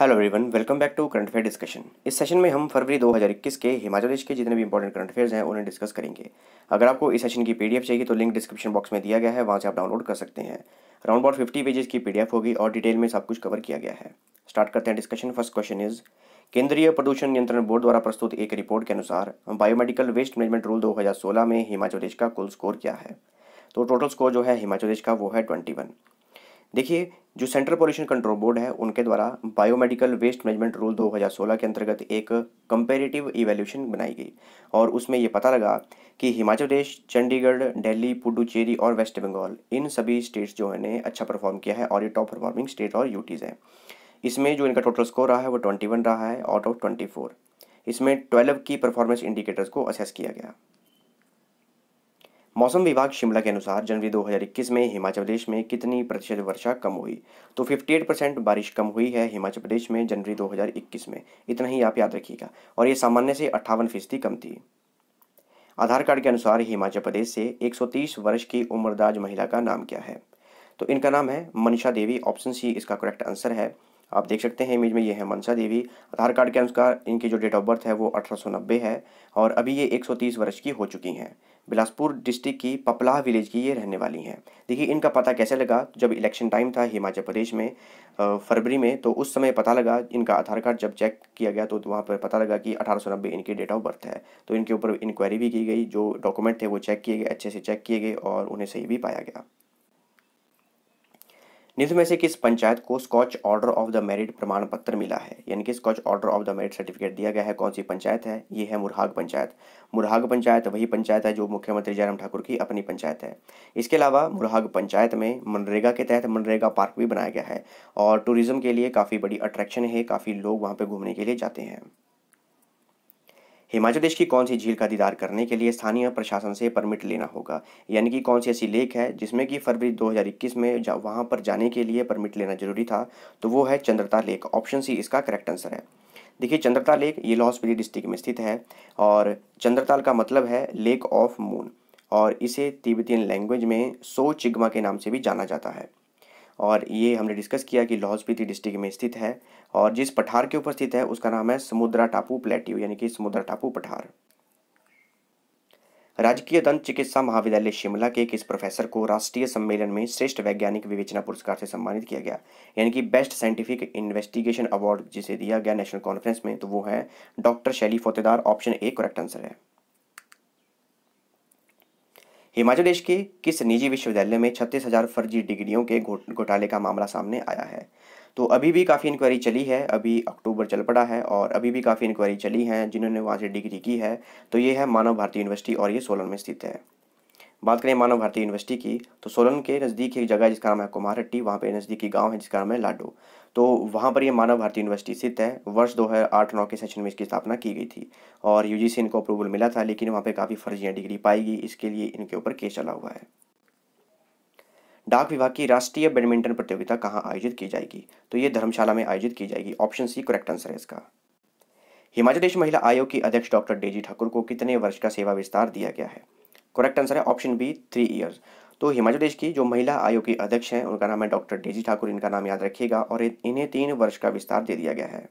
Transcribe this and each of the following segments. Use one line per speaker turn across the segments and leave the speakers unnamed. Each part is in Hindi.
hello everyone welcome back to current affair discussion इस सेशन में हम फरवरी 2021 के हिमाचल प्रदेश के जितने भी इंपॉर्टेंट करंट अफेयर्स हैं उन्हें डिस्कस करेंगे अगर आपको इस सेशन की पीडीएफ चाहिए तो लिंक डिस्क्रिप्शन बॉक्स में दिया गया है वहां से आप डाउनलोड कर सकते हैं राउंड अबाउट फिफ्टी पेजेस की पीडीएफ होगी और डिटेल में सब कुछ कवर किया गया है स्टार्ट करते हैं डिस्कशन फर्स्ट क्वेश्चन इज केंद्रीय प्रदूषण नियंत्रण बोर्ड द्वारा प्रस्तुत एक रिपोर्ट के अनुसार बायोमेडिकल वेस्ट मैनेजमेंट रूल दो में हिमाचल प्रदेश का कुल स्कोर क्या है तो टोटल स्कोर जो है हिमाचल प्रदेश का वो है ट्वेंटी वन देखिए जो सेंट्रल पॉल्यूशन कंट्रोल बोर्ड है उनके द्वारा बायोमेडिकल वेस्ट मैनेजमेंट रूल 2016 के अंतर्गत एक कंपेरेटिव इवेल्यूशन बनाई गई और उसमें ये पता लगा कि हिमाचल प्रदेश चंडीगढ़ दिल्ली पुडुचेरी और वेस्ट बंगाल इन सभी स्टेट्स जो है अच्छा परफॉर्म किया है और ये टॉप परफॉर्मिंग स्टेट और यूटीज़ हैं इसमें जो इनका टोटल स्कोर रहा है वो ट्वेंटी रहा है आउट ऑफ ट्वेंटी इसमें ट्वेल्व की परफॉर्मेंस इंडिकेटर्स को असेस किया गया मौसम विभाग शिमला के अनुसार जनवरी 2021 में हिमाचल प्रदेश में कितनी प्रतिशत वर्षा कम हुई तो 58 परसेंट बारिश कम हुई है हिमाचल प्रदेश में जनवरी 2021 में इतना ही आप याद रखिएगा और ये सामान्य से अट्ठावन फीसदी कम थी आधार कार्ड के अनुसार हिमाचल प्रदेश से 130 वर्ष की उम्रदाज महिला का नाम क्या है तो इनका नाम है मनीषा देवी ऑप्शन सी इसका करेक्ट आंसर है आप देख सकते हैं इमेज में ये है मनसा देवी आधार कार्ड के अनुसार इनकी जो डेट ऑफ बर्थ है वो अठारह है और अभी ये 130 वर्ष की हो चुकी हैं बिलासपुर डिस्ट्रिक्ट की पपलाह विलेज की ये रहने वाली हैं देखिए इनका पता कैसे लगा जब इलेक्शन टाइम था हिमाचल प्रदेश में फरवरी में तो उस समय पता लगा इनका आधार कार्ड जब चेक किया गया तो वहाँ पर पता लगा कि अठारह इनकी डेट ऑफ बर्थ है तो इनके ऊपर इंक्वायरी भी की गई जो डॉक्यूमेंट थे वो चेक किए गए अच्छे से चेक किए गए और उन्हें सही भी पाया गया निम्न में से किस पंचायत को Skoch order of the merit प्रमाण पत्र मिला है यानी कि Skoch order of the merit certificate दिया गया है कौन सी पंचायत है ये है मुरहाग पंचायत मुरहाग पंचायत वही पंचायत है जो मुख्यमंत्री जयराम ठाकुर की अपनी पंचायत है इसके अलावा मुरहाग पंचायत में मनरेगा के तहत मनरेगा पार्क भी बनाया गया है और टूरिज़्म के लिए काफ़ी बड़ी अट्रैक्शन है काफ़ी लोग वहाँ पर घूमने के लिए जाते हैं हिमाचल प्रदेश की कौन सी झील का दीदार करने के लिए स्थानीय प्रशासन से परमिट लेना होगा यानी कि कौन सी ऐसी लेक है जिसमें कि फरवरी 2021 में जा वहाँ पर जाने के लिए परमिट लेना जरूरी था तो वो है चंद्रता लेक ऑप्शन सी इसका करेक्ट आंसर है देखिए चंद्रता लेक ये लाहौल स्पीति डिस्ट्रिक्ट में स्थित है और चंद्रताल का मतलब है लेक ऑफ मून और इसे तिब्बतियन लैंग्वेज में सो चिग्मा के नाम से भी जाना जाता है और ये हमने डिस्कस किया कि लाहौल स्पीति डिस्ट्रिक्ट में स्थित है और जिस पठार के ऊपर स्थित है उसका नाम है समुद्रा टापू प्लेट्यू यानी कि समुद्रा टापू पठार राजकीय दंत चिकित्सा महाविद्यालय शिमला के इस प्रोफेसर को राष्ट्रीय सम्मेलन में श्रेष्ठ वैज्ञानिक विवेचना पुरस्कार से सम्मानित किया गया यानी कि बेस्ट साइंटिफिक इन्वेस्टिगेशन अवार्ड जिसे दिया गया नेशनल कॉन्फ्रेंस में तो वो है doctor Shaili Fotedar option A correct answer है हिमाचल देश के किस निजी विश्वविद्यालय में छत्तीस हज़ार फर्जी डिग्रियों के घोटाले का मामला सामने आया है तो अभी भी काफ़ी इंक्वायरी चली है अभी अक्टूबर चल पड़ा है और अभी भी काफ़ी इंक्वायरी चली है जिन्होंने वहाँ से डिग्री की है तो ये है मानव भारती यूनिवर्सिटी और ये सोलन में स्थित है बात करें मानव भारती यूनिवर्सिटी की तो सोलन के नज़दीक एक जगह है जिसका नाम है कुमारहट्टी वहाँ पे नज़दीकी गांव है जिसका नाम है लाडो तो वहाँ पर ये मानव भारती यूनिवर्सिटी स्थित है वर्ष दो हज़ार आठ नौ के सेशन में इसकी स्थापना की गई थी और यू से इनको अप्रूवल मिला था लेकिन वहाँ पर काफ़ी फर्जियाँ डिग्री पाई गई इसके लिए इनके ऊपर केस चला हुआ है डाक विभाग की राष्ट्रीय बैडमिंटन प्रतियोगिता कहाँ आयोजित की जाएगी तो ये धर्मशाला में आयोजित की जाएगी ऑप्शन सी करेक्ट आंसर है इसका हिमाचल प्रदेश महिला आयोग की अध्यक्ष डॉक्टर डेजी ठाकुर को कितने वर्ष का सेवा विस्तार दिया गया है करेक्ट आंसर है ऑप्शन बी थ्री ईयर्स तो हिमाचल प्रदेश की जो महिला आयोग की अध्यक्ष हैं उनका नाम है डॉक्टर डेजी ठाकुर इनका नाम याद रखिएगा और इन्हें तीन वर्ष का विस्तार दे दिया गया है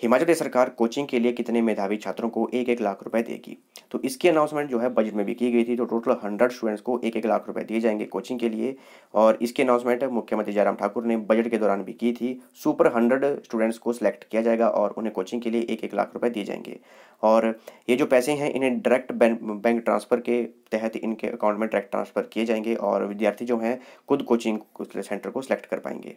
हिमाचल प्रदेश सरकार कोचिंग के लिए कितने मेधावी छात्रों को एक एक लाख रुपए देगी तो इसकी अनाउंसमेंट जो है बजट में भी की गई थी तो टोटल हंड्रेड स्टूडेंट्स को एक एक लाख रुपए दिए जाएंगे कोचिंग के लिए और इसकी अनाउंसमेंट मुख्यमंत्री जयराम ठाकुर ने बजट के दौरान भी की थी सुपर हंड्रेड स्टूडेंट्स को सिलेक्ट किया जाएगा और उन्हें कोचिंग के लिए एक एक लाख रुपये दिए जाएंगे और ये जो पैसे हैं इन्हें डायरेक्ट बैंक ट्रांसफ़र के तहत इनके अकाउंट में डायरेक्ट ट्रांसफ़र किए जाएंगे और विद्यार्थी जो हैं खुद कोचिंग सेंटर को सिलेक्ट कर पाएंगे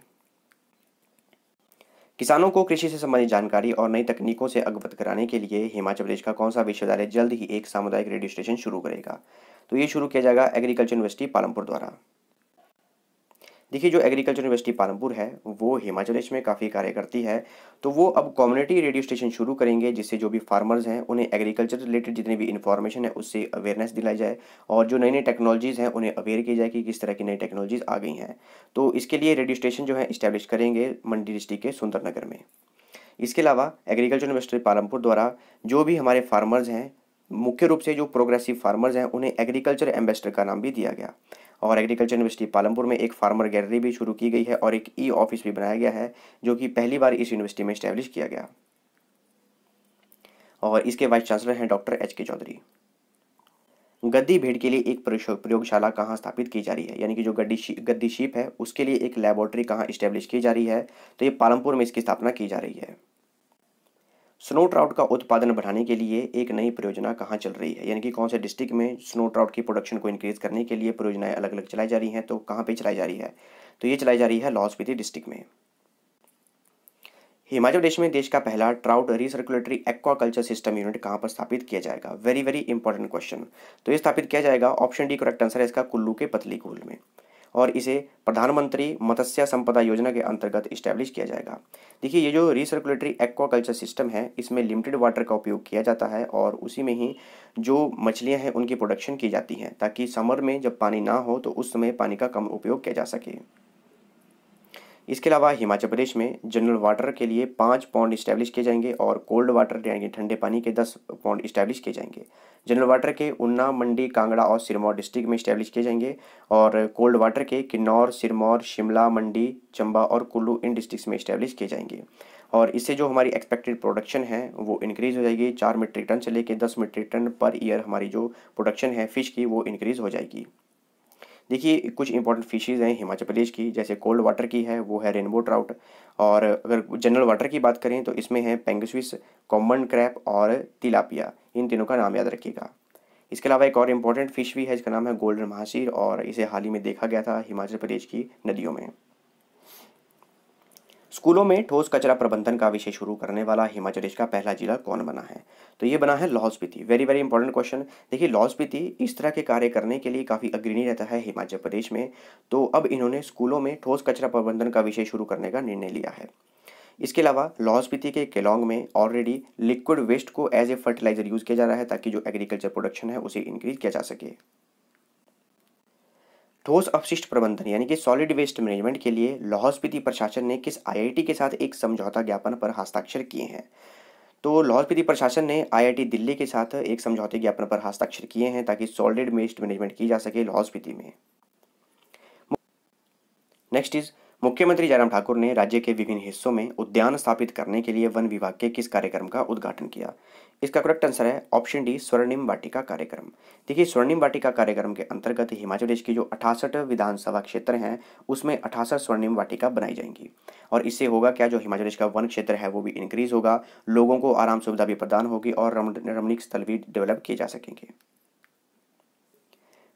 किसानों को कृषि से संबंधित जानकारी और नई तकनीकों से अवगत कराने के लिए हिमाचल प्रदेश का कौन सा विश्वविद्यालय जल्द ही एक सामुदायिक रेडियो स्टेशन शुरू करेगा तो ये शुरू किया जाएगा एग्रीकल्चर यूनिवर्सिटी पालमपुर द्वारा देखिए जो एग्रीकल्चर यूनिवर्सिटी पालमपुर है वो हिमाचल प्रदेश में काफ़ी कार्य करती है तो वो अब कम्युनिटी रेडियो स्टेशन शुरू करेंगे जिससे जो भी फार्मर्स हैं उन्हें एग्रीकल्चर रिलेटेड जितनी भी इन्फॉर्मेशन है उससे अवेयरनेस दिलाई जाए और जो नई नई टेक्नोलॉजीज़ हैं उन्हें अवेयर की जाए कि किस तरह की नई टेक्नोलॉजीज़ आ गई हैं तो इसके लिए रेडियो स्टेशन जो है इस्टेब्लिश करेंगे मंडी डिस्ट्रिक्ट के सुंदरनगर में इसके अलावा एग्रीकल्चर यूनिवर्सिटी पालमपुर द्वारा जो भी हमारे फार्मर्स हैं मुख्य रूप से जो प्रोग्रेसिव फार्मर्स हैं उन्हें एग्रीकल्चर एम्बेसडर का नाम भी दिया गया और एग्रीकल्चर यूनिवर्सिटी पालमपुर में एक फार्मर गैलरी भी शुरू की गई है और एक ई ऑफिस भी बनाया गया है जो कि पहली बार इस यूनिवर्सिटी में इस्टेब्लिश किया गया और इसके वाइस चांसलर हैं डॉक्टर एच के चौधरी गद्दी भेड़ के लिए एक प्रयोगशाला कहाँ स्थापित की जा रही है यानी कि जो गड्डी शी, गद्दी शीप है उसके लिए एक लेबोरेटरी कहाँ इस्टेब्लिश की जा रही है तो ये पालमपुर में इसकी स्थापना की जा रही है स्नो ट्राउट का उत्पादन बढ़ाने के लिए एक नई परियोजना कहाँ चल रही है यानी कि कौन से डिस्ट्रिक्ट में स्नो ट्राउट की प्रोडक्शन को इंक्रीज करने के लिए परियोजनाएं अलग अलग चलाई जा रही हैं तो कहाँ पे चलाई जा रही है तो ये चलाई जा रही है लाहौल स्पीति डिस्ट्रिक्ट में हिमाचल प्रदेश में देश का पहला trout recirculatory aquaculture system unit कहाँ पर स्थापित किया जाएगा वेरी वेरी इंपॉर्टेंट क्वेश्चन तो ये स्थापित किया जाएगा ऑप्शन डी करेक्ट आंसर है इसका कुल्लू के पतली कुल में और इसे प्रधानमंत्री मत्स्य संपदा योजना के अंतर्गत इस्टेब्लिश किया जाएगा देखिए ये जो रिसर्कुलेटरी एक्वाकल्चर सिस्टम है इसमें लिमिटेड वाटर का उपयोग किया जाता है और उसी में ही जो मछलियाँ हैं उनकी प्रोडक्शन की जाती हैं ताकि समर में जब पानी ना हो तो उस समय पानी का कम उपयोग किया जा सके इसके अलावा हिमाचल प्रदेश में जनरल वाटर के लिए पाँच पौंड इस्टेब्लिश किए जाएंगे और कोल्ड वाटर यानी ठंडे पानी के दस पौंड इस्टेब्लिश किए जाएंगे जनरल वाटर के उन्ना मंडी कांगड़ा और सिरमौर डिस्ट्रिक्ट में इस्टेब्लिश किए जाएंगे और कोल्ड वाटर के किन्नौर सिरमौर शिमला मंडी चंबा और कुल्लू इन डिस्ट्रिक्स में इस्टेब्लिश किए जाएंगे और इससे जो हमारी एक्सपेक्टेड प्रोडक्शन है वो इंक्रीज़ हो जाएगी चार मीट्रिक टन से लेकर दस मीट्रिक टन पर ईयर हमारी जो प्रोडक्शन है फ़िश की वो इंक्रीज़ हो जाएगी देखिए कुछ इंपॉर्टेंट फिशेज़ हैं हिमाचल प्रदेश की जैसे कोल्ड वाटर की है वो है रेनबो ट्राउट और अगर जनरल वाटर की बात करें तो इसमें है पेंगस्विस कॉमन क्रैप और तिलापिया इन तीनों का नाम याद रखिएगा इसके अलावा एक और इम्पॉर्टेंट फिश भी है जिसका नाम है गोल्डन महाशीर और इसे हाल ही में देखा गया था हिमाचल प्रदेश की नदियों में स्कूलों में ठोस कचरा प्रबंधन का विषय शुरू करने वाला हिमाचल प्रदेश का पहला जिला कौन बना है तो ये बना है Lahaul Spiti very very important question देखिए लाहौल स्पीति इस तरह के कार्य करने के लिए काफ़ी अग्रणी रहता है हिमाचल प्रदेश में तो अब इन्होंने स्कूलों में ठोस कचरा प्रबंधन का विषय शुरू करने का निर्णय लिया है इसके अलावा लाहौल स्पीति के केलोंग में ऑलरेडी लिक्विड वेस्ट को एज ए फर्टिलाइजर यूज़ किया जा रहा है ताकि जो एग्रीकल्चर प्रोडक्शन है उसे इंक्रीज किया जा सके ठोस अपशिष्ट प्रबंधन यानी कि सॉलिड वेस्ट मैनेजमेंट के लिए लाहौल स्पीति प्रशासन ने किस आईआईटी के साथ एक समझौता ज्ञापन पर हस्ताक्षर किए हैं तो लाहौल स्पीति प्रशासन ने आईआईटी दिल्ली के साथ एक समझौते ज्ञापन पर हस्ताक्षर किए हैं ताकि सॉलिड वेस्ट मैनेजमेंट की जा सके लाहौल स्पीति में नेक्स्ट इज़ मुख्यमंत्री जयराम ठाकुर ने राज्य के विभिन्न हिस्सों में उद्यान स्थापित करने के लिए वन विभाग के किस कार्यक्रम का उद्घाटन किया इसका करेक्ट आंसर है ऑप्शन डी स्वर्णिम वाटिका कार्यक्रम देखिए स्वर्णिम वाटिका कार्यक्रम के अंतर्गत हिमाचल प्रदेश की जो अठासठ विधानसभा क्षेत्र हैं उसमें अठासठ स्वर्णिम वाटिका बनाई जाएंगी और इससे होगा क्या जो हिमाचल प्रदेश का वन क्षेत्र है वो भी इंक्रीज होगा लोगों को आराम सुविधा भी प्रदान होगी और रमणीक स्थल भी डेवलप किए जा सकेंगे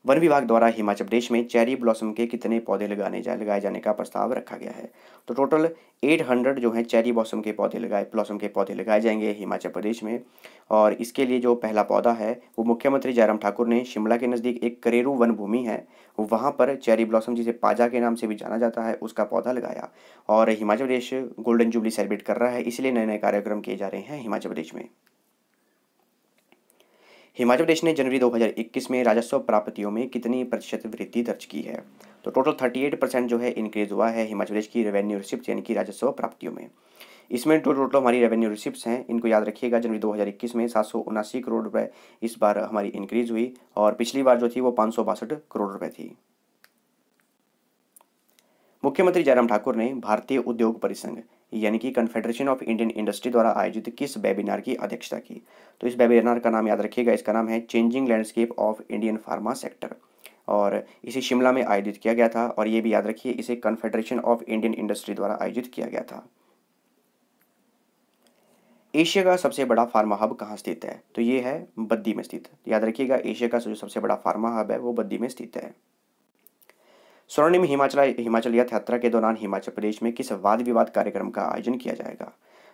वन विभाग द्वारा हिमाचल प्रदेश में चेरी ब्लॉसम के कितने पौधे लगाने जा लगाए जाने का प्रस्ताव रखा गया है तो टोटल 800 जो है चेरी ब्लॉसम के पौधे लगाए ब्लॉसम के पौधे लगाए जाएंगे हिमाचल प्रदेश में और इसके लिए जो पहला पौधा है वो मुख्यमंत्री जयराम ठाकुर ने शिमला के नज़दीक एक करेरू वन भूमि है वहाँ पर चेरी ब्लॉसम जिसे पाजा के नाम से भी जाना जाता है उसका पौधा लगाया और Himachal Pradesh golden jubilee celebrate कर रहा है इसलिए नए नए कार्यक्रम किए जा रहे हैं हिमाचल प्रदेश में हिमाचल प्रदेश ने जनवरी 2021 में राजस्व प्राप्तियों में कितनी प्रतिशत वृद्धि दर्ज की है तो टोटल 38 परसेंट जो है इंक्रीज हुआ है हिमाचल प्रदेश की रेवेन्यू रिसिप्ट यानी कि राजस्व प्राप्तियों में इसमें टोटल टोटल हमारी रेवेन्यू रिसिप्ट हैं इनको याद रखिएगा जनवरी 2021 में सात करोड़ रुपए इस बार हमारी इंक्रीज हुई और पिछली बार जो थी वो पाँच करोड़ रुपये थी मुख्यमंत्री जयराम ठाकुर ने भारतीय उद्योग परिसंघ यानी कि कन्फेडरेशन ऑफ इंडियन इंडस्ट्री द्वारा आयोजित किस वेबिनार की अध्यक्षता की तो इस वेबिनार का नाम याद रखिएगा इसका नाम है changing landscape of Indian pharma sector और इसे शिमला में आयोजित किया गया था और ये भी याद रखिए इसे कन्फेडरेशन ऑफ इंडियन इंडस्ट्री द्वारा आयोजित किया गया था एशिया का सबसे बड़ा फार्मा हब कहाँ स्थित है तो ये है बद्दी में स्थित याद रखिएगा एशिया का जो सबसे बड़ा फार्मा हब है वो बद्दी में स्थित है स्वर्णिम हिमाचल हिमाचल यथ यात्रा के दौरान हिमाचल प्रदेश में किस वाद विवाद कार्यक्रम का आयोजन किया जाएगा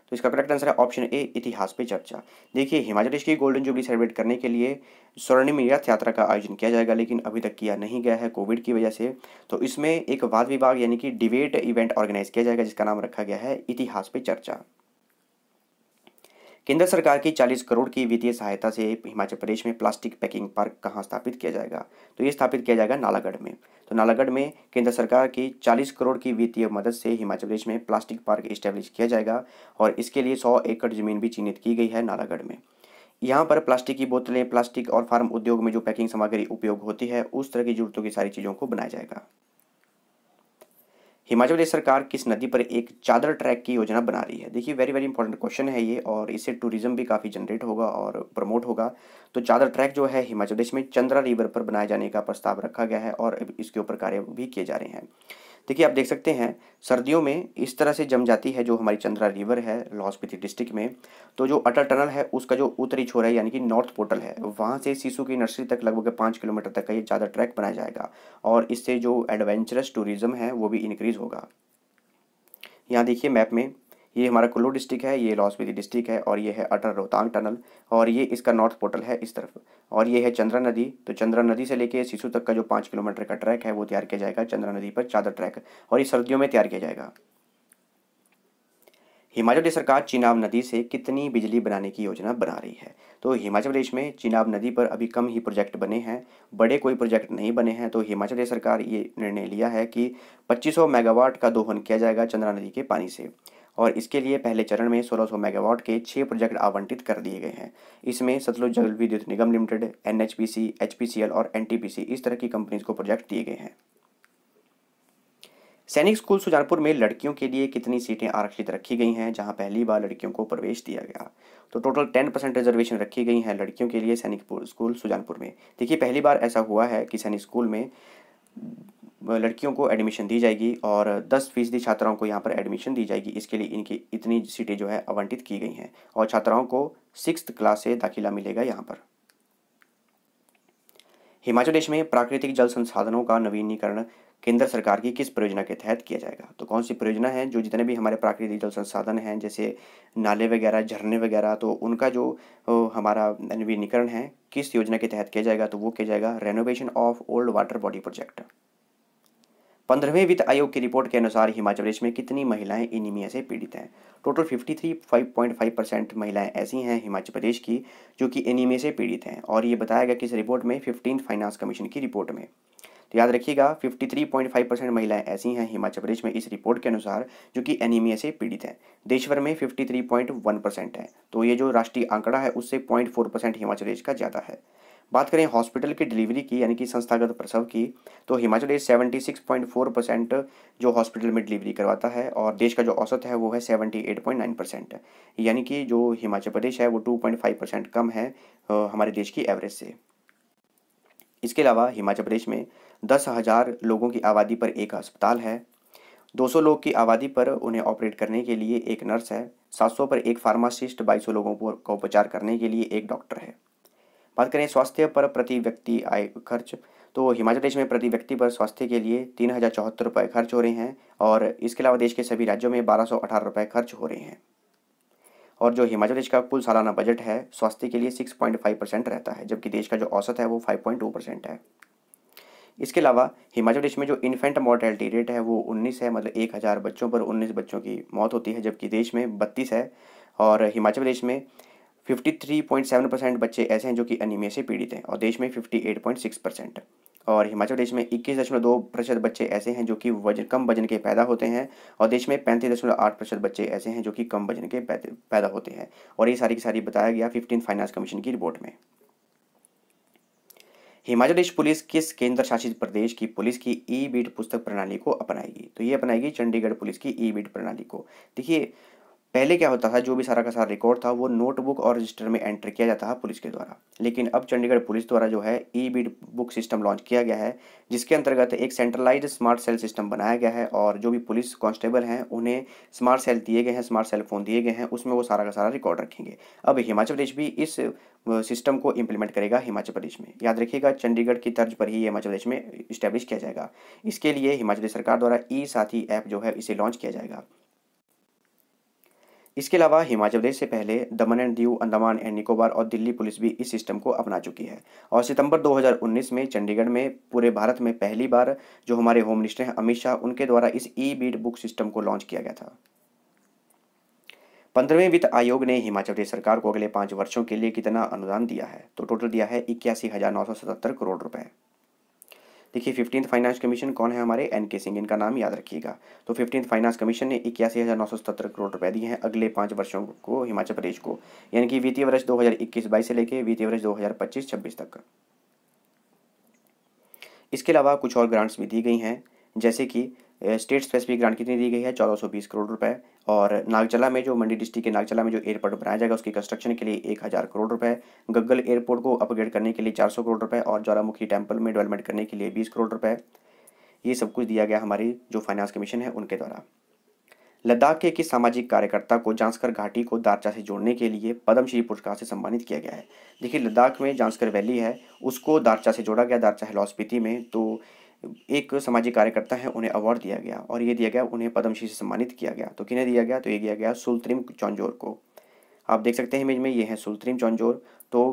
तो इसका करेक्ट आंसर है ऑप्शन ए इतिहास पे चर्चा देखिए हिमाचल प्रदेश की गोल्डन जुबली सेलिब्रेट करने के लिए स्वर्णिम रथ यात्रा का आयोजन किया जाएगा लेकिन अभी तक किया नहीं गया है कोविड की वजह से तो इसमें एक वाद विवाद यानी कि डिबेट इवेंट ऑर्गेनाइज किया जाएगा जिसका नाम रखा गया है इतिहास पे चर्चा केंद्र सरकार की 40 करोड़ की वित्तीय सहायता से हिमाचल प्रदेश में प्लास्टिक पैकिंग पार्क कहाँ स्थापित किया जाएगा तो ये स्थापित किया जाएगा नालागढ़ में तो नालागढ़ में केंद्र सरकार की 40 करोड़ की वित्तीय मदद से हिमाचल प्रदेश में प्लास्टिक पार्क इस्टेब्लिश किया जाएगा और इसके लिए सौ एकड़ जमीन भी चिन्हित की गई है नालागढ़ में यहाँ पर प्लास्टिक की बोतलें प्लास्टिक और फार्म उद्योग में जो पैकिंग सामग्री उपयोग होती है उस तरह की जरूरतों की सारी चीज़ों को बनाया जाएगा हिमाचल प्रदेश सरकार किस नदी पर एक चादर ट्रैक की योजना बना रही है देखिए वेरी वेरी इंपॉर्टेंट क्वेश्चन है ये और इससे टूरिज्म भी काफ़ी जनरेट होगा और प्रमोट होगा तो चादर ट्रैक जो है हिमाचल प्रदेश में चंद्रा रिवर पर बनाए जाने का प्रस्ताव रखा गया है और इसके ऊपर कार्य भी किए जा रहे हैं देखिए आप देख सकते हैं सर्दियों में इस तरह से जम जाती है जो हमारी चंद्रा रिवर है लाहौल डिस्ट्रिक्ट में तो जो अटल टनल है उसका जो उत्तरी छोर है यानी कि नॉर्थ पोर्टल है वहाँ से शिशु की नर्सरी तक लगभग पाँच किलोमीटर तक का ये ज़्यादा ट्रैक बनाया जाएगा और इससे जो एडवेंचरस टूरिज़्म है वो भी इनक्रीज़ होगा यहाँ देखिए मैप में ये हमारा कुल्लू डिस्ट्रिक्ट है ये लाहौल स्पीति डिस्ट्रिक्ट है और ये है अटल रोहतांग टनल और ये इसका नॉर्थ पोर्टल है इस तरफ और ये है चंद्रा नदी तो चंद्रा नदी से लेके सिसु तक का जो पाँच किलोमीटर का ट्रैक है वो तैयार किया जाएगा चंद्रा नदी पर चादर ट्रैक और ये सर्दियों में तैयार किया जाएगा हिमाचल प्रदेश सरकार चिनाब नदी से कितनी बिजली बनाने की योजना बना रही है तो हिमाचल प्रदेश में चिनाब नदी पर अभी कम ही प्रोजेक्ट बने हैं बड़े कोई प्रोजेक्ट नहीं बने हैं तो हिमाचल प्रदेश सरकार ये निर्णय लिया है कि 2500 मेगावाट का दोहन किया जाएगा चंद्रा नदी के पानी से और इसके लिए पहले चरण में 1600 मेगावाट के छः प्रोजेक्ट आवंटित कर दिए गए हैं इसमें Satluj Jal Vidyut Nigam limited N H P C H P C L और एन टी पी सी इस तरह की कंपनीज को प्रोजेक्ट दिए गए हैं सैनिक स्कूल सुजानपुर में लड़कियों के लिए कितनी सीटें आरक्षित रखी गई हैं जहां पहली बार लड़कियों को प्रवेश दिया गया तो टोटल टेन परसेंट रिजर्वेशन रखी गई हैं लड़कियों के लिए सैनिक स्कूल सुजानपुर में देखिए पहली बार ऐसा हुआ है कि सैनिक स्कूल में लड़कियों को एडमिशन दी जाएगी और दस फीसदी छात्राओं को यहाँ पर एडमिशन दी जाएगी इसके लिए इनकी इतनी सीटें जो है आवंटित की गई हैं और छात्राओं को सिक्स क्लास से दाखिला मिलेगा यहाँ पर हिमाचल प्रदेश में प्राकृतिक जल संसाधनों का नवीनीकरण केंद्र सरकार की किस परियोजना के तहत किया जाएगा तो कौन सी परियोजना है जो जितने भी हमारे प्राकृतिक जल संसाधन हैं जैसे नाले वगैरह झरने वगैरह तो उनका जो हमारा नवीनीकरण है किस योजना के तहत किया जाएगा तो वो किया जाएगा renovation of old water body project पंद्रहवें वित्त आयोग की रिपोर्ट के अनुसार हिमाचल प्रदेश में कितनी महिलाएं एनीमिया से पीड़ित हैं टोटल 53.5 परसेंट महिलाएं ऐसी हैं हिमाचल प्रदेश की जो कि एनीमिया से पीड़ित हैं और ये बताया गया कि इस रिपोर्ट में फिफ्टीन फाइनेंस कमीशन की रिपोर्ट में याद रखिएगा 53.5 परसेंट महिलाएं ऐसी हैं हिमाचल प्रदेश में इस रिपोर्ट के अनुसार जो कि एनीमिया से पीड़ित हैं देश भर में 53.1 परसेंट है तो ये जो राष्ट्रीय आंकड़ा है उससे 0.4 परसेंट हिमाचल प्रदेश का ज़्यादा है बात करें हॉस्पिटल की डिलीवरी की यानी कि संस्थागत प्रसव की तो हिमाचल प्रदेश सेवेंटी परसेंट जो हॉस्पिटल में डिलीवरी करवाता है और देश का जो औसत है वो है सेवेंटी परसेंट यानी कि जो हिमाचल प्रदेश है वो टू परसेंट कम है हमारे देश की एवरेज से इसके अलावा हिमाचल प्रदेश में दस हज़ार लोगों की आबादी पर एक अस्पताल है 200 लोग की आबादी पर उन्हें ऑपरेट करने के लिए एक नर्स है 700 पर एक फार्मासिस्ट 2200 लोगों का उपचार करने के लिए एक डॉक्टर है बात करें स्वास्थ्य पर प्रति व्यक्ति आय खर्च तो हिमाचल प्रदेश में प्रति व्यक्ति पर स्वास्थ्य के लिए तीन हज़ार चौहत्तर रुपये खर्च हो रहे हैं और इसके अलावा देश के सभी राज्यों में बारह सौ अठारह रुपये खर्च हो रहे हैं और जो हिमाचल प्रदेश का कुल सालाना बजट है स्वास्थ्य के लिए सिक्स पॉइंट फाइव परसेंट रहता है जबकि देश का जो औसत है वो फाइव पॉइंट टू परसेंट है इसके अलावा हिमाचल प्रदेश में जो इन्फेंट मॉर्टेलिटी रेट है वो उन्नीस है मतलब एक हज़ार बच्चों पर उन्नीस बच्चों की मौत होती है जबकि देश में बत्तीस है और हिमाचल प्रदेश में 53.7 परसेंट बच्चे ऐसे हैं जो कि अनिमिया से पीड़ित हैं और देश में 58.6 परसेंट और हिमाचल प्रदेश में इक्कीस दशमलव दो प्रतिशत बच्चे ऐसे हैं जो कि वजन कम वजन के पैदा होते हैं और देश में पैंतीस दशमलव आठ प्रतिशत बच्चे ऐसे हैं जो कि कम वजन के पैदा होते हैं और ये सारी की सारी बताया गया फिफ्टीन फाइनेंस कमीशन की रिपोर्ट में हिमाचल प्रदेश पुलिस किस केंद्र शासित प्रदेश की पुलिस की ई बीट पुस्तक प्रणाली को अपनाएगी तो ये अपनाएगी चंडीगढ़ पुलिस की ई बीट प्रणाली को देखिए पहले क्या होता था जो भी सारा का सारा रिकॉर्ड था वो नोटबुक और रजिस्टर में एंटर किया जाता था पुलिस के द्वारा लेकिन अब चंडीगढ़ पुलिस द्वारा जो है e beat book system launch किया गया है जिसके अंतर्गत एक सेंट्रलाइज स्मार्ट सेल सिस्टम बनाया गया है और जो भी पुलिस कांस्टेबल हैं उन्हें स्मार्ट सेल दिए गए हैं स्मार्ट सेल फ़ोन दिए गए हैं उसमें वो सारा का सारा रिकॉर्ड रखेंगे अब हिमाचल प्रदेश भी इस सिस्टम को इम्प्लीमेंट करेगा हिमाचल प्रदेश में याद रखिएगा चंडीगढ़ की तर्ज पर ही हिमाचल प्रदेश में इस्टेब्लिश किया जाएगा इसके लिए हिमाचल प्रदेश सरकार द्वारा ई साथी ऐप जो है इसे लॉन्च किया जाएगा इसके अलावा हिमाचल प्रदेश से पहले दमन एंड दीव अंडमान एंड निकोबार और दिल्ली पुलिस भी इस सिस्टम को अपना चुकी है और सितंबर 2019 में चंडीगढ़ में पूरे भारत में पहली बार जो हमारे होम मिनिस्टर हैं अमित शाह उनके द्वारा इस ई बीड बुक सिस्टम को लॉन्च किया गया था पंद्रहवें वित्त आयोग ने हिमाचल प्रदेश सरकार को अगले पाँच वर्षों के लिए कितना अनुदान दिया है तो टोटल दिया है इक्यासी हज़ार नौ सौ सतहत्तर करोड़ रुपये देखिए फिफ्टीन फाइनेंस कमीशन कौन है हमारे एन के सिंह इनका नाम याद रखिएगा तो फिफ्टीन फाइनेंस कमीशन ने इक्यासी हज़ार नौ सौ सत्तर करोड़ रुपए दिए हैं अगले पाँच वर्षों को हिमाचल प्रदेश को यानी कि वित्तीय वर्ष दो हज़ार इक्कीस बाईस से लेकर वित्तीय वर्ष दो हज़ार पच्चीस छब्बीस तक इसके अलावा कुछ और ग्रांट्स भी दी गई हैं जैसे कि स्टेट स्पेसिफिक ग्रांट कितनी दी गई है चौदह सौ बीस करोड़ रुपए और नागचला में जो मंडी डिस्ट्रिक्ट के नागचला में जो एयरपोर्ट बनाया जाएगा उसकी कंस्ट्रक्शन के लिए एक हज़ार करोड़ रुपए गग्गल एयरपोर्ट को अपग्रेड करने के लिए चार सौ करोड़ रुपए और ज्वालामुखी टेम्पल में डेवलपमेंट करने के लिए बीस करोड़ रुपए ये सब कुछ दिया गया हमारी जो फाइनेंस कमीशन है उनके द्वारा लद्दाख के किस सामाजिक कार्यकर्ता को जांसकर घाटी को दारचा से जोड़ने के लिए पद्मश्री पुरस्कार से सम्मानित किया गया है देखिए लद्दाख में जांसकर वैली है उसको दारचा से जोड़ा गया दारचा है में तो एक सामाजिक कार्यकर्ता है उन्हें अवार्ड दिया गया और ये दिया गया उन्हें पद्मश्री से सम्मानित किया गया तो किन्हें दिया गया तो ये दिया गया सुलत्रिम चौंजोर को आप देख सकते हैं इमेज में ये है सुलत्रिम चौंजोर तो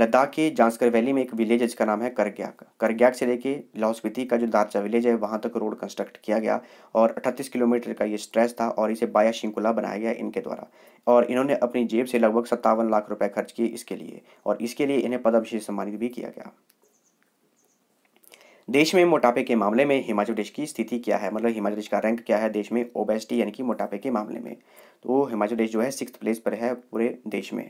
लद्दाख के जांसकर वैली में एक विलेज जिसका नाम है करग्याक करग्याक से लेके लाहौल स्पीति का जो दारचा विलेज है वहाँ तक रोड कंस्ट्रक्ट किया गया और 38 किलोमीटर का ये स्ट्रेस था और इसे बाया शिंकुला बनाया गया इनके द्वारा और इन्होंने अपनी जेब से लगभग सत्तावन लाख रुपए खर्च किए इसके लिए और इसके लिए इन्हें पद्मश्री सम्मानित भी किया गया देश में मोटापे के मामले में हिमाचल प्रदेश की स्थिति क्या है मतलब हिमाचल प्रदेश का रैंक क्या है देश में ओबेसिटी यानी कि मोटापे के मामले में तो हिमाचल प्रदेश जो है सिक्स प्लेस पर है पूरे देश में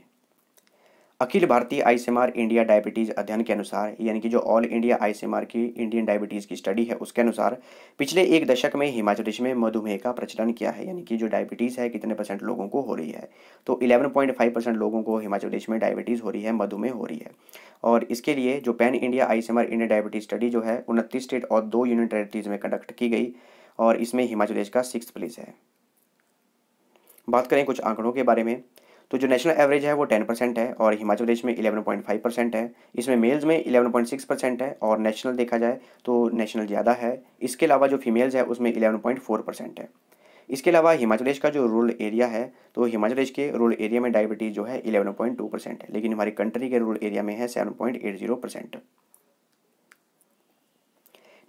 अखिल भारतीय आईसीएमआर इंडिया डायबिटीज़ अध्ययन के अनुसार यानी कि जो ऑल इंडिया आईसीएमआर की इंडियन डायबिटीज़ की स्टडी है उसके अनुसार पिछले एक दशक में हिमाचल प्रदेश में मधुमेह का प्रचलन किया है यानी कि जो डायबिटीज़ है कितने परसेंट लोगों को हो रही है तो 11.5 परसेंट लोगों को हिमाचल प्रदेश में डायबिटीज़ हो रही है मधुमेह हो रही है और इसके लिए जो pan India ICMR Indian diabetes study जो है उनतीस स्टेट और दो यूनियन टेरेटरीज में कंडक्ट की गई और इसमें हिमाचल प्रदेश का सिक्स प्लेस है बात करें कुछ आंकड़ों के बारे में तो जो नेशनल एवरेज है वो टेन परसेंट है और हिमाचल प्रदेश में इलेवन पॉइंट फाइव परसेंट है इसमें मेल्स में इलेवन पॉइंट सिक्स परसेंट है और नेशनल देखा जाए तो नेशनल ज़्यादा है इसके अलावा जो फीमेल्स है उसमें इलेवन पॉइंट फोर परसेंट है इसके अलावा हिमाचल प्रदेश का जो रूरल एरिया है तो हिमाचल प्रदेश के रूरल एरिया में डायबिटीज़ जो है इलेवन पॉइंट टू परसेंट है लेकिन हमारी कंट्री के रूरल एरिया में है seven point eight zero percent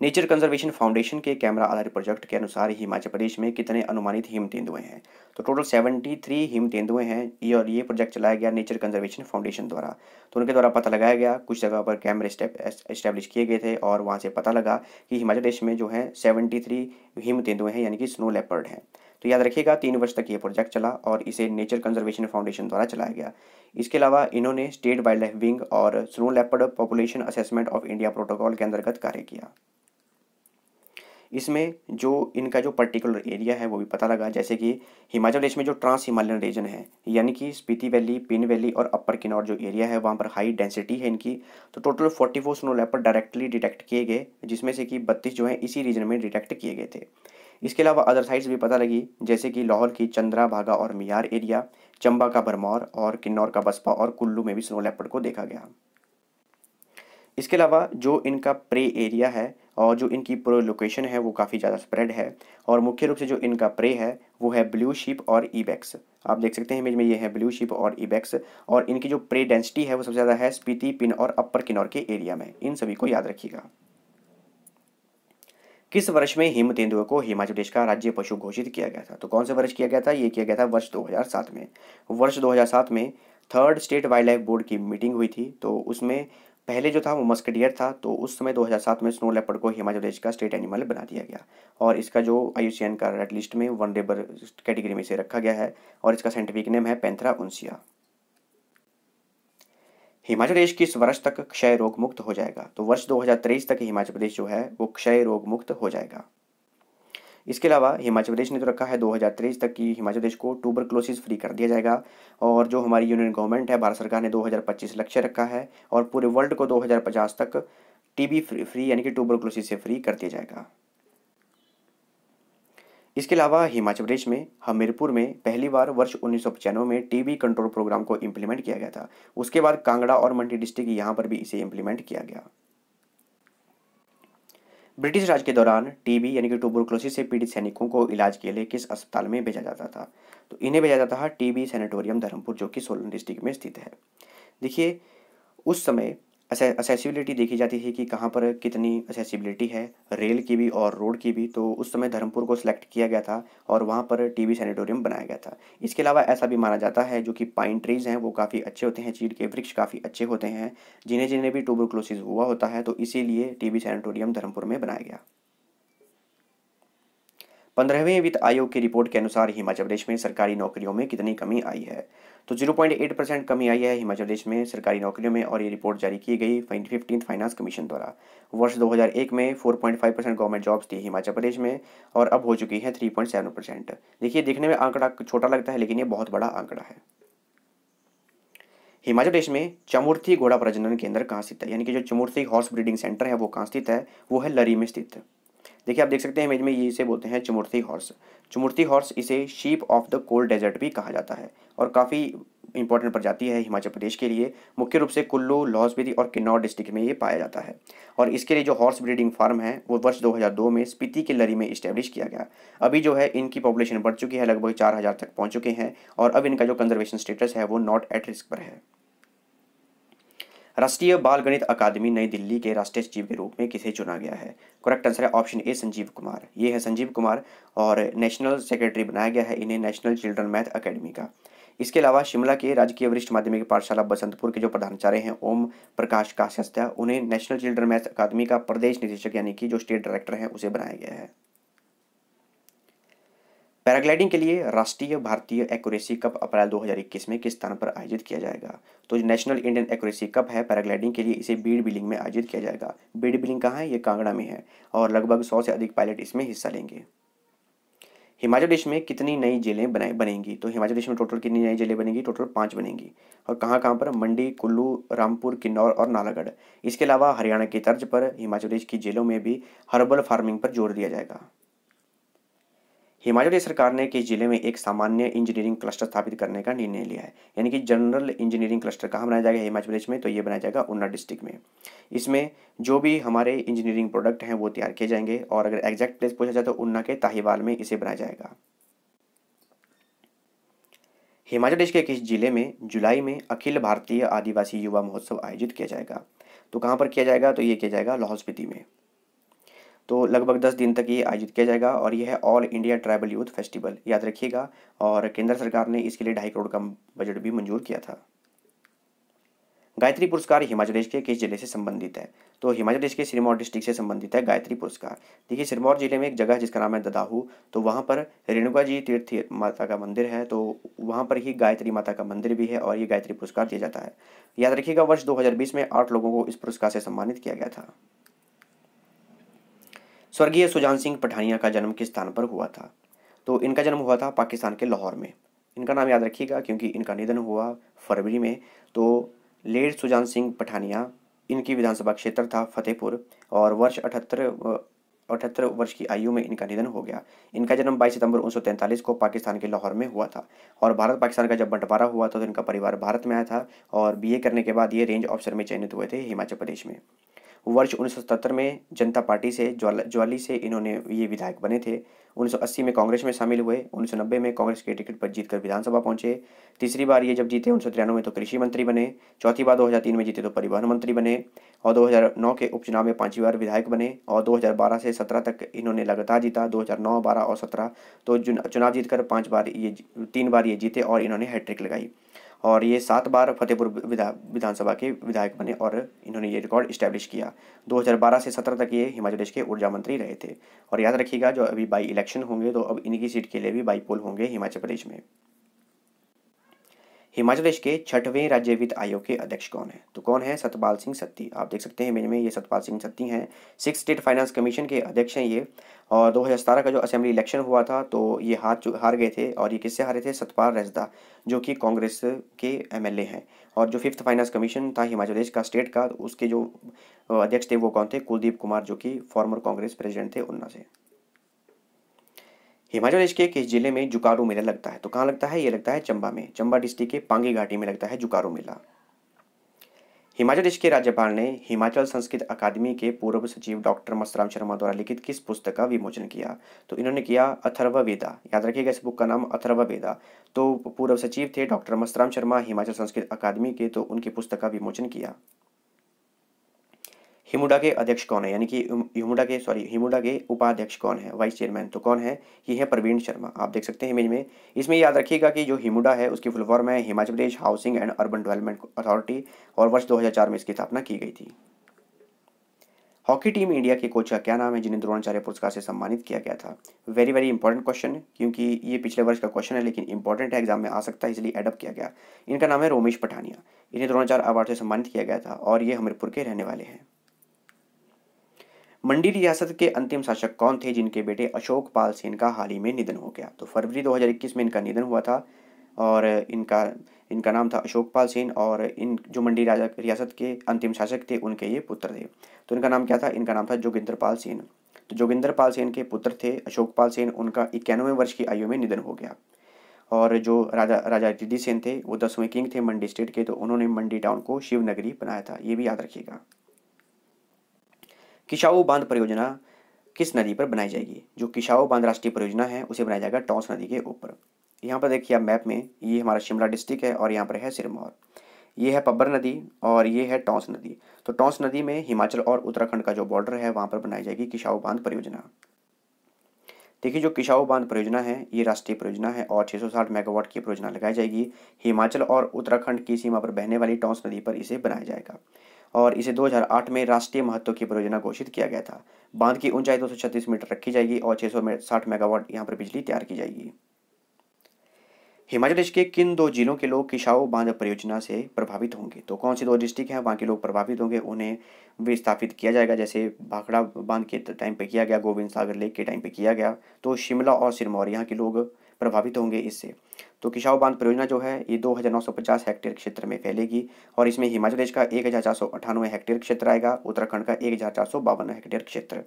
nature conservation foundation के कैमरा आधारित प्रोजेक्ट के अनुसार हिमाचल प्रदेश में कितने अनुमानित हिम तेंदुए हैं तो टोटल सेवेंटी थ्री हिम तेंदुए हैं ये और ये प्रोजेक्ट चलाया गया नेचर कंजर्वेशन फाउंडेशन द्वारा तो उनके द्वारा पता लगाया गया कुछ जगह पर कैमरे इस्टेब्लिश किए गए थे और वहाँ से पता लगा कि हिमाचल प्रदेश में जो है सेवेंटी थ्री हिम तेंदुए हैं यानी कि स्नो लेपर्ड हैं तो याद रखिएगा तीन वर्ष तक ये प्रोजेक्ट चला और इसे नेचर कंजर्वेशन फाउंडेशन द्वारा चलाया गया इसके अलावा इन्होंने स्टेट वाइल्ड लाइफ विंग और snow leopard population assessment of India protocol के अंतर्गत कार्य किया इसमें जो इनका जो पर्टिकुलर एरिया है वो भी पता लगा जैसे कि हिमाचल प्रदेश में जो ट्रांस हिमालयन रीजन है यानी कि स्पीति वैली पिन वैली और अपर किन्नौर जो एरिया है वहाँ पर हाई डेंसिटी है इनकी तो total forty four snow leopard directly detect किए गए जिसमें से कि बत्तीस जो है इसी रीजन में डिटेक्ट किए गए थे इसके अलावा अदर साइड्स भी पता लगी जैसे कि लाहौर की चंद्रा भागा और मियार एरिया चंबा का भरमौर और किन्नौर का बसपा और कुल्लू में भी स्नो लेपर्ड को देखा गया इसके अलावा जो इनका प्रे एरिया है और जो इनकी प्रो लोकेशन है वो काफ़ी ज़्यादा स्प्रेड है और मुख्य रूप से जो इनका प्रे है वो है ब्लू शिप और ईबैक्स आप देख सकते हैं इमेज में ये है ब्लू शिप और ईबैक्स और इनकी जो प्रे डेंसिटी है वो सबसे ज़्यादा है स्पीति पिन और अपर किन्नौर के एरिया में इन सभी को याद रखिएगा किस वर्ष में हिम तेंदुए को हिमाचल प्रदेश का राज्य पशु घोषित किया गया था तो कौन से वर्ष किया गया था ये किया गया था वर्ष 2007 में वर्ष 2007 में third state wildlife board की मीटिंग हुई थी तो उसमें पहले जो था वो मस्कडियर था तो उस समय 2007 में स्नो लेपर्ड को हिमाचल प्रदेश का स्टेट एनिमल बना दिया गया और इसका जो आई का रेड लिस्ट में वन रेबर कैटेगरी में से रखा गया है और इसका साइंटिफिक नेम है पैंथरा उन्सिया हिमाचल प्रदेश किस वर्ष तक क्षय रोग मुक्त हो जाएगा तो वर्ष 2023 तक हिमाचल प्रदेश जो है वो क्षय रोग मुक्त हो जाएगा इसके अलावा हिमाचल प्रदेश ने तो रखा है 2023 तक कि हिमाचल प्रदेश को टूबर फ्री कर दिया जाएगा और जो हमारी यूनियन गवर्नमेंट है भारत सरकार ने 2025 लक्ष्य रखा है और पूरे वर्ल्ड को 2050 तक टीबी फ्री फ्री यानी कि टूबर से फ्री कर दिया जाएगा इसके अलावा हिमाचल प्रदेश में हमीरपुर में पहली बार वर्ष उन्नीस में टीबी कंट्रोल प्रोग्राम को इम्प्लीमेंट किया गया था उसके बाद कांगड़ा और मंडी डिस्ट्रिक्ट यहाँ पर भी इसे इम्प्लीमेंट किया गया ब्रिटिश राज के दौरान टीबी यानी कि टूबरक्लोसिस से पीड़ित सैनिकों को इलाज के लिए किस अस्पताल में भेजा जाता था तो इन्हें भेजा जाता था टीबी सैनिटोरियम धर्मपुर जो कि सोलन डिस्ट्रिक्ट में स्थित है देखिए उस समय असेसिबिलिटी देखी जाती थी कि कहाँ पर कितनी असेसिबिलिटी है रेल की भी और रोड की भी तो उस समय धर्मपुर को सिलेक्ट किया गया था और वहाँ पर टीबी सैनिटोरियम बनाया गया था इसके अलावा ऐसा भी माना जाता है जो कि पाइन ट्रीज़ हैं वो काफ़ी अच्छे होते हैं चीड़ के वृक्ष काफ़ी अच्छे होते हैं जिन्हें जिन्हें भी टूबरक्लोसिस हुआ होता है तो इसीलिए टीबी सैनिटोरियम धर्मपुर में बनाया गया पंद्रहवें वित्त आयोग की रिपोर्ट के अनुसार हिमाचल प्रदेश में सरकारी नौकरियों में कितनी कमी आई है तो 0.8 परसेंट कमी आई है हिमाचल प्रदेश में सरकारी नौकरियों में और ये रिपोर्ट जारी की गई फिफ्टीन फाइनेंस कमीशन द्वारा वर्ष 2001 में 4.5 परसेंट गवर्नमेंट जॉब्स थी हिमाचल प्रदेश में और अब हो चुकी है 3.7 परसेंट देखिए देखने में आंकड़ा छोटा लगता है लेकिन ये बहुत बड़ा आंकड़ा है हिमाचल प्रदेश में चमुर्थी घोड़ा प्रजनन केंद्र कहाँ स्थित है यानी कि जो चमुर्थी हॉर्स ब्रीडिंग सेंटर है वो कहाँ स्थित है वो है लरी में स्थित देखिए आप देख सकते हैं इमेज में ये इसे बोलते हैं चमुर्थी हॉर्स चमुर्थी हॉर्स इसे sheep of the cold desert भी कहा जाता है और काफ़ी इंपॉर्टेंट प्रजाति है हिमाचल प्रदेश के लिए मुख्य रूप से कुल्लू लाहौलस्पीति और किन्नौर डिस्ट्रिक्ट में ये पाया जाता है और इसके लिए जो हॉर्स ब्रीडिंग फार्म है वो वर्ष 2002 में स्पीति के लरी में इस्टेब्लिश किया गया अभी जो है इनकी पॉपुलेशन बढ़ चुकी है लगभग चार हज़ार तक पहुँच चुके हैं और अब इनका जो कंजर्वेशन स्टेटस है वो नॉट एट रिस्क पर है राष्ट्रीय बाल गणित अकादमी नई दिल्ली के राष्ट्रीय सचिव के रूप में किसे चुना गया है करेक्ट आंसर है ऑप्शन ए संजीव कुमार ये है संजीव कुमार और नेशनल सेक्रेटरी बनाया गया है इन्हें नेशनल चिल्ड्रन मैथ अकेडमी का इसके अलावा शिमला के राजकीय वरिष्ठ माध्यमिक पाठशाला बसंतपुर के जो प्रधानाचार्य हैं ओम प्रकाश काश्यस्त्या उन्हें नेशनल चिल्ड्रन मैथ अकादमी का प्रदेश निदेशक यानी कि जो स्टेट डायरेक्टर हैं उसे बनाया गया है पैराग्लाइडिंग के लिए राष्ट्रीय भारतीय एक्यूरेसी कप अप्रैल 2021 में किस स्थान पर आयोजित किया जाएगा तो जो नेशनल इंडियन एक्यूरेसी कप है पैराग्लाइडिंग के लिए इसे बीड बिलिंग में आयोजित किया जाएगा बीड बिलिंग कहाँ है ये कांगड़ा में है और लगभग सौ से अधिक पायलट इसमें हिस्सा लेंगे हिमाचल प्रदेश में कितनी नई जेलें बनाई बनेंगी तो हिमाचल प्रदेश में टोटल कितनी नई जेलें बनेंगी टोटल पाँच बनेंगी और कहाँ कहाँ पर मंडी कुल्लू रामपुर किन्नौर और नालागढ़ इसके अलावा हरियाणा की तर्ज पर हिमाचल प्रदेश की जेलों में भी हर्बल फार्मिंग पर जोर दिया जाएगा हिमाचल प्रदेश सरकार ने किस जिले में एक सामान्य इंजीनियरिंग क्लस्टर स्थापित करने का निर्णय लिया है यानी कि जनरल इंजीनियरिंग क्लस्टर कहाँ बनाया जाएगा हिमाचल प्रदेश में तो ये बनाया जाएगा ऊना डिस्ट्रिक्ट में इसमें जो भी हमारे इंजीनियरिंग प्रोडक्ट हैं वो तैयार किए जाएंगे और अगर एग्जैक्ट प्लेस पूछा जाए तो ऊना के ताहिवाल में इसे बनाया जाएगा हिमाचल प्रदेश के किस जिले में जुलाई में अखिल भारतीय आदिवासी युवा महोत्सव आयोजित किया जाएगा तो कहाँ पर किया जाएगा तो ये किया जाएगा लाहौल स्पीति में तो लगभग दस दिन तक ये आयोजित किया जाएगा और यह है all India tribal youth festival याद रखिएगा और केंद्र सरकार ने इसके लिए ढाई करोड़ का बजट भी मंजूर किया था गायत्री पुरस्कार हिमाचल प्रदेश के किस जिले से संबंधित है तो हिमाचल प्रदेश के सिरमौर डिस्ट्रिक्ट से संबंधित है गायत्री पुरस्कार देखिए सिरमौर जिले में एक जगह है जिसका नाम है ददाहू तो वहाँ पर रेणुका जी तीर्थ माता का मंदिर है तो वहाँ पर ही गायत्री माता का मंदिर भी है और ये गायत्री पुरस्कार दिया जाता है याद रखिएगा वर्ष दो में आठ लोगों को इस पुरस्कार से सम्मानित किया गया था स्वर्गीय सुजान सिंह पठानिया का जन्म किस स्थान पर हुआ था तो इनका जन्म हुआ था पाकिस्तान के लाहौर में इनका नाम याद रखिएगा क्योंकि इनका निधन हुआ फरवरी में तो लेड सुजान सिंह पठानिया इनकी विधानसभा क्षेत्र था फतेहपुर और वर्ष अठहत्तर अठहत्तर वर्ष की आयु में इनका निधन हो गया इनका जन्म 22 सितंबर 1943 को पाकिस्तान के लाहौर में हुआ था और भारत पाकिस्तान का जब बंटवारा हुआ था तो इनका परिवार भारत में आया था और बीए करने के बाद ये रेंज ऑफिसर में चयनित हुए थे हिमाचल प्रदेश में वर्ष 1977 में जनता पार्टी से ज्वाला ज्वाली से इन्होंने ये विधायक बने थे 1980 में कांग्रेस में शामिल हुए 1990 में कांग्रेस के टिकट पर जीतकर विधानसभा पहुंचे तीसरी बार ये जब जीते उन्नीस में तो कृषि मंत्री बने चौथी बार 2003 में जीते तो परिवहन मंत्री बने और 2009 के उपचुनाव में पांचवी बार विधायक बने और 2012 से 17 तक इन्होंने लगातार जीता 2009, 12 और 17 तो चुनाव जीतकर पांच बार ये तीन बार ये जीते और इन्होंने हैट्रिक लगाई और ये सात बार फतेहपुर विधा विधानसभा के विधायक बने और इन्होंने ये रिकॉर्ड स्टैब्लिश किया 2012 से 17 तक ये हिमाचल प्रदेश के ऊर्जा मंत्री रहे थे और याद रखिएगा जो अभी बाई इलेक्शन होंगे तो अब इनकी सीट के लिए भी बाई पोल होंगे हिमाचल प्रदेश में हिमाचल प्रदेश के छठवें राज्य वित्त आयोग के अध्यक्ष कौन है तो कौन है सतपाल सिंह सत्ती आप देख सकते हैं मेरे में ये सतपाल सिंह सत्ती हैं सिक्स स्टेट फाइनेंस कमीशन के अध्यक्ष हैं ये और दो का जो असेंबली इलेक्शन हुआ था तो ये हार हार गए थे और ये किससे हारे थे सतपाल रजदा जो कि कांग्रेस के एम हैं और जो फिफ्थ फाइनेंस कमीशन था हिमाचल प्रदेश का स्टेट का उसके जो अध्यक्ष थे वो कौन थे कुलदीप कुमार जो कि फॉर्मर कांग्रेस प्रेसिडेंट थे उन्ना से हिमाचल प्रदेश के किस जिले में जुकारू मेला लगता है तो कहाँ लगता है ये लगता है चंबा में चंबा डिस्ट्रिक्ट के पांगी घाटी में लगता है जुकारू मेला हिमाचल प्रदेश के राज्यपाल ने हिमाचल संस्कृत अकादमी के पूर्व सचिव डॉक्टर मस्तराम शर्मा द्वारा लिखित किस पुस्तक का विमोचन किया तो इन्होंने किया अथर्व वेदा याद रखिएगा इस बुक का नाम अथर्व वेदा तो पूर्व सचिव थे डॉक्टर मस्तराम शर्मा हिमाचल संस्कृत अकादमी के तो उनकी पुस्तक का विमोचन किया हिमुडा के अध्यक्ष कौन है यानी कि हिमुडा के सॉरी हिमुडा के उपाध्यक्ष कौन है वाइस चेयरमैन तो कौन है ये है प्रवीण शर्मा आप देख सकते हैं इमेज में इसमें याद रखिएगा कि जो हिमुडा है उसकी फुल फॉर्म है Himachal Pradesh housing and urban development authority और वर्ष 2004 में इसकी स्थापना की गई थी हॉकी टीम इंडिया के कोच का क्या नाम है जिन्हें द्रोणाचार्य पुरस्कार से सम्मानित किया गया था वेरी वेरी इंपॉर्टेंट क्वेश्चन क्योंकि ये पिछले वर्ष का क्वेश्चन है लेकिन इंपॉर्टेंट है एग्जाम में आ सकता है इसलिए एडअप किया गया इनका नाम है रोमेश पठानिया इन्हें द्रोणाचार्य अवार्ड से सम्मानित किया गया था और ये हमीरपुर के रहने वाले हैं मंडी रियासत के अंतिम शासक कौन थे जिनके बेटे अशोक पाल सेन का हाल ही में निधन हो गया तो फरवरी 2021 में इनका निधन हुआ था और इनका इनका नाम था अशोक पाल सेन और इन जो मंडी राजा रियासत के अंतिम शासक थे उनके ये पुत्र थे तो इनका नाम क्या था इनका नाम था जोगिंदर पाल सेन तो जोगिंदर पाल सेन के पुत्र थे अशोक पाल सेन उनका इक्यानवे वर्ष की आयु में निधन हो गया और जो राजा राजा रिद्धि सेन थे वो दसवें किंग थे मंडी स्टेट के तो उन्होंने मंडी टाउन को शिवनगरी बनाया था ये भी याद रखिएगा किशाऊ बांध परियोजना किस नदी पर बनाई जाएगी जो किशाऊ बांध राष्ट्रीय परियोजना है उसे बनाया जाएगा टॉस नदी के ऊपर यहाँ पर देखिए आप मैप में ये हमारा शिमला डिस्ट्रिक्ट है और यहाँ पर है सिरमौर ये है पब्बर नदी और ये है टॉस नदी तो टॉस नदी में हिमाचल और उत्तराखंड का जो बॉर्डर है वहाँ पर बनाई जाएगी किशाऊ बांध परियोजना देखिए जो किशाऊ बांध परियोजना है ये राष्ट्रीय परियोजना है और 660 मेगावाट की परियोजना लगाई जाएगी हिमाचल और उत्तराखंड की सीमा पर बहने वाली टॉन्स नदी पर इसे बनाया जाएगा और इसे 2008 में राष्ट्रीय महत्व की परियोजना घोषित किया गया था बांध की ऊंचाई 236 मीटर रखी जाएगी और 660 मेगावाट यहाँ पर बिजली तैयार की जाएगी हिमाचल प्रदेश के किन दो जिलों के लोग किशाओ बांध परियोजना से प्रभावित होंगे तो कौन से दो डिस्ट्रिक्ट हैं वहाँ के लोग प्रभावित होंगे उन्हें विस्थापित किया जाएगा जैसे भाखड़ा बांध के टाइम पे किया गया गोविंद सागर लेक के टाइम पे किया गया तो शिमला और सिरमौर यहाँ के लोग प्रभावित होंगे इससे तो किशाओ बांध परियोजना जो है ये 2,950 हेक्टेयर क्षेत्र में फैलेगी और इसमें हिमाचल प्रदेश का एक हेक्टेयर क्षेत्र आएगा उत्तराखंड का एक हेक्टेयर क्षेत्र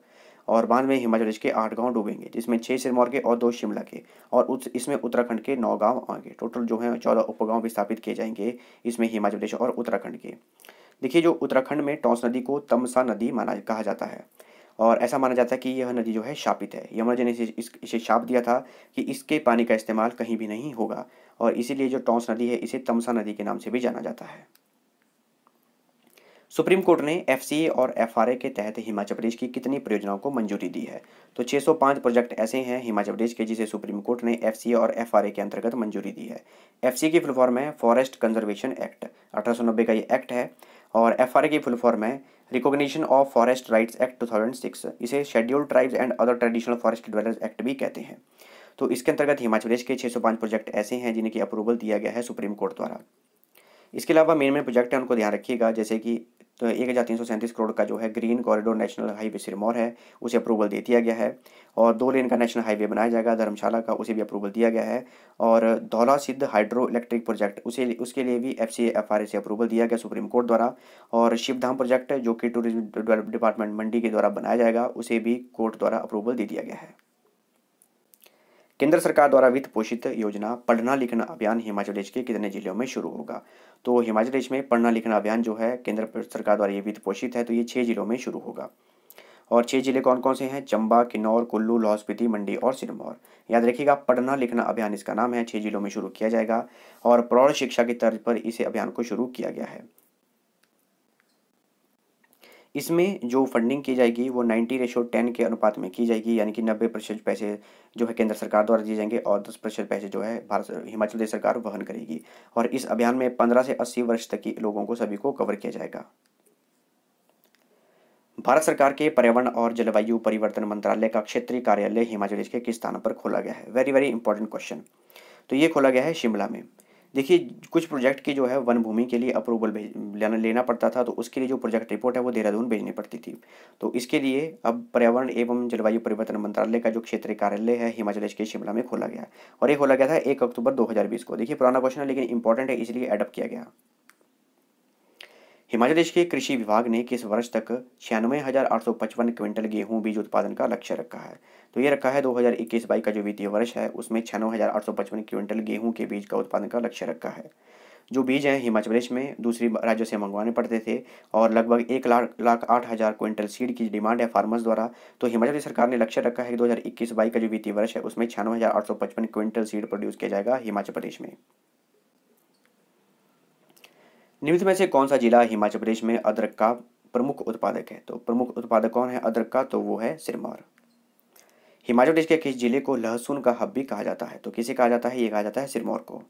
और बांध में हिमाचल प्रदेश के आठ गांव डूबेंगे जिसमें छह सिरमौर के और दो शिमला के और उस इसमें उत्तराखंड के नौ गांव आएंगे टोटल जो है चौदह उपगांव भी स्थापित किए जाएंगे इसमें हिमाचल प्रदेश और उत्तराखंड के देखिए जो उत्तराखंड में टोंस नदी को तमसा नदी माना कहा जाता है और ऐसा माना जाता है कि यह नदी जो है शापित है यमुना जी ने इसे इसे शाप दिया था कि इसके पानी का इस्तेमाल कहीं भी नहीं होगा और इसीलिए जो टोंस नदी है इसे तमसा नदी के नाम से भी जाना जाता है सुप्रीम कोर्ट ने एफ और एफ के तहत हिमाचल प्रदेश की कितनी परियोजनाओं को मंजूरी दी है तो 605 प्रोजेक्ट ऐसे हैं हिमाचल प्रदेश के जिसे सुप्रीम कोर्ट ने एफ और एफ के अंतर्गत मंजूरी दी है एफ की फुल फॉर्म है फॉरेस्ट कंजर्वेशन एक्ट अठारह का ये एक्ट है और एफ की फुल फॉर्म है recognition of forest rights act 2006 इसे scheduled tribes and other traditional forest dwellers act भी कहते हैं तो इसके अंतर्गत हिमाचल प्रदेश के 605 प्रोजेक्ट ऐसे हैं जिनकी अप्रूवल दिया गया है सुप्रीम कोर्ट द्वारा इसके अलावा मेन मेन प्रोजेक्ट हैं उनको ध्यान रखिएगा जैसे कि तो एक हज़ार तीन सौ सैंतीस करोड़ का जो है green corridor national highway Sirmaur है उसे अप्रूवल दे दिया गया है और दो लेन का नेशनल हाईवे बनाया जाएगा धर्मशाला का उसे भी अप्रूवल दिया गया है और धौला सिद्ध हाइड्रो इलेक्ट्रिक प्रोजेक्ट उसे उसके लिए भी F C F R A से अप्रूवल दिया गया सुप्रीम कोर्ट द्वारा और शिवधाम प्रोजेक्ट जो कि टूरिज्म डेवलप डिपार्टमेंट मंडी के द्वारा बनाया जाएगा उसे भी कोर्ट द्वारा अप्रूवल दे दिया गया है केंद्र सरकार द्वारा वित्त पोषित योजना पढ़ना लिखना अभियान हिमाचल प्रदेश के कितने जिलों में शुरू होगा तो हिमाचल प्रदेश में पढ़ना लिखना अभियान जो है केंद्र सरकार द्वारा ये वित्त पोषित है तो ये छः जिलों में शुरू होगा और छः जिले कौन कौन से हैं चंबा किन्नौर कुल्लू लाहौल स्पीति मंडी और सिरमौर याद रखिएगा पढ़ना लिखना अभियान इसका नाम है छः जिलों में शुरू किया जाएगा और प्रौढ़ शिक्षा की तर्ज पर इसे अभियान को शुरू किया गया है इसमें जो फंडिंग की जाएगी वो नाइन्टी रेशो टेन के अनुपात में की जाएगी यानी कि नब्बे प्रतिशत पैसे जो है केंद्र सरकार द्वारा दिए जाएंगे और दस प्रतिशत पैसे जो है भारत हिमाचल प्रदेश सरकार वहन करेगी और इस अभियान में पंद्रह से अस्सी वर्ष तक के लोगों को सभी को कवर किया जाएगा भारत सरकार के पर्यावरण और जलवायु परिवर्तन मंत्रालय का क्षेत्रीय कार्यालय हिमाचल प्रदेश के किस स्थान पर खोला गया है वेरी वेरी इंपॉर्टेंट क्वेश्चन तो ये खोला गया है शिमला में देखिए कुछ प्रोजेक्ट की जो है वन भूमि के लिए अप्रूवल भेज लेना लेना पड़ता था तो उसके लिए जो प्रोजेक्ट रिपोर्ट है वो देहरादून भेजनी पड़ती थी तो इसके लिए अब पर्यावरण एवं जलवायु परिवर्तन मंत्रालय का जो क्षेत्रीय कार्यालय है हिमाचल प्रदेश के शिमला में खोला गया और ये खोला गया था एक अक्टूबर दो को देखिए पुराना क्वेश्चन है लेकिन इंपॉर्टेंट है इसलिए एडप्ट किया गया हिमाचल प्रदेश के कृषि विभाग ने किस वर्ष तक छियानवे हज़ार आठ सौ पचपन क्विंटल गेहूँ बीज उत्पादन का लक्ष्य रखा है तो ये रखा है दो हज़ार इक्कीस बाई का जो वित्तीय वर्ष है उसमें छियानवे हज़ार आठ सौ पचपन क्विंटल गेहूँ के बीज का उत्पादन का लक्ष्य रखा है जो बीज हैं हिमाचल प्रदेश में दूसरी राज्यों से मंगवाने पड़ते थे और लगभग एक लाख लाख आठ हज़ार क्विंटल सीड की डिमांड है फार्मर्स द्वारा तो हिमाचल प्रदेश सरकार ने लक्ष्य रखा है कि दो हज़ार इक्कीस बाई का जो वित्तीय वर्ष है उसमें छियानवे हज़ार आठ सौ पचपन क्विंटल सीड प्रोड्यूस किया जाएगा हिमाचल प्रदेश में निम्नलिखित में से कौन सा जिला हिमाचल प्रदेश में अदरक का प्रमुख उत्पादक है तो प्रमुख उत्पादक कौन है अदरक का तो वो है सिरमौर हिमाचल प्रदेश के किस जिले को लहसुन का हब भी कहा जाता है तो किसे कहा जाता है ये कहा जाता है सिरमौर को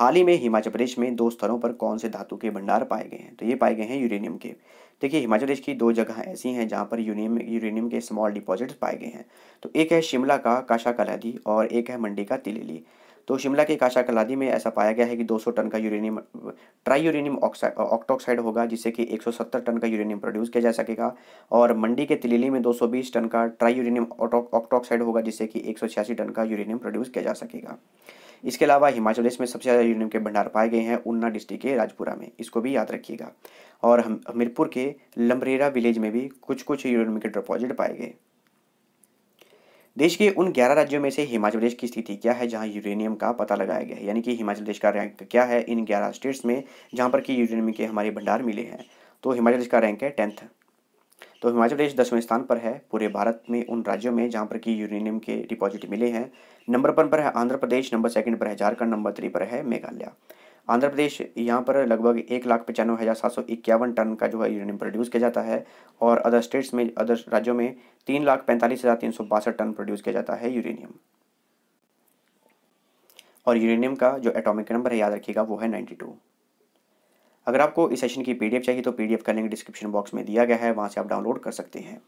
हाल ही में हिमाचल प्रदेश में दो स्तरों पर कौन से धातु के भंडार पाए गए हैं तो ये पाए गए हैं यूरेनियम के देखिए हिमाचल प्रदेश की दो जगह ऐसी हैं जहाँ पर यूरेनियम यूरेनियम के स्मॉल डिपॉजिट्स पाए गए हैं तो एक है शिमला का काशा कलादी और एक है मंडी का तिलेली तो शिमला के काशा कलादी में ऐसा पाया गया है कि 200 टन का यूरेनियम ट्राई यूरेनियम ऑक्टोक्साइड होगा जिससे कि 170 टन का यूरेनियम प्रोड्यूस किया जा सकेगा और मंडी के तिलीली में 220 टन का ट्राई यूरेनियम ऑक्टोक्साइड होगा जिससे कि एक टन का यूरेनियम प्रोड्यूस किया जा सकेगा इसके अलावा हिमाचल प्रदेश में सबसे ज़्यादा यूरेनियम के भंडार पाए गए हैं ऊना डिस्ट्रिक्ट के राजपुरा में इसको भी याद रखिएगा और हम हमीरपुर के लम्बरेरा विलेज में भी कुछ कुछ यूरेनियम के डिपॉजिट पाए गए देश के उन 11 राज्यों में से हिमाचल प्रदेश की स्थिति क्या है जहां यूरेनियम का पता लगाया गया है यानी कि हिमाचल प्रदेश का रैंक क्या है इन 11 स्टेट्स में जहां पर कि यूरेनियम के हमारे भंडार मिले हैं तो हिमाचल प्रदेश का रैंक है टेंथ तो हिमाचल प्रदेश दसवें स्थान पर है पूरे भारत में उन राज्यों में जहाँ पर कि यूरेनियम के डिपॉजिट मिले हैं नंबर वन पर है आंध्र प्रदेश नंबर सेकंड पर है झारखंड नंबर थ्री पर है मेघालय आंध्र प्रदेश यहाँ पर लगभग एक लाख पचानवे हज़ार सात सौ इक्यावन टन का जो है यूरेनियम प्रोड्यूस किया जाता है और अदर स्टेट्स में अदर राज्यों में तीन लाख पैंतालीस हज़ार तीन सौ बासठ टन प्रोड्यूस किया जाता है यूरेनियम और यूरेनियम का जो एटॉमिक नंबर है याद रखिएगा वो है नाइन्टी टू अगर आपको इस सेशन की पीडीएफ चाहिए तो पीडीएफ का लिंक डिस्क्रिप्शन बॉक्स में दिया गया है वहाँ से आप डाउनलोड कर सकते हैं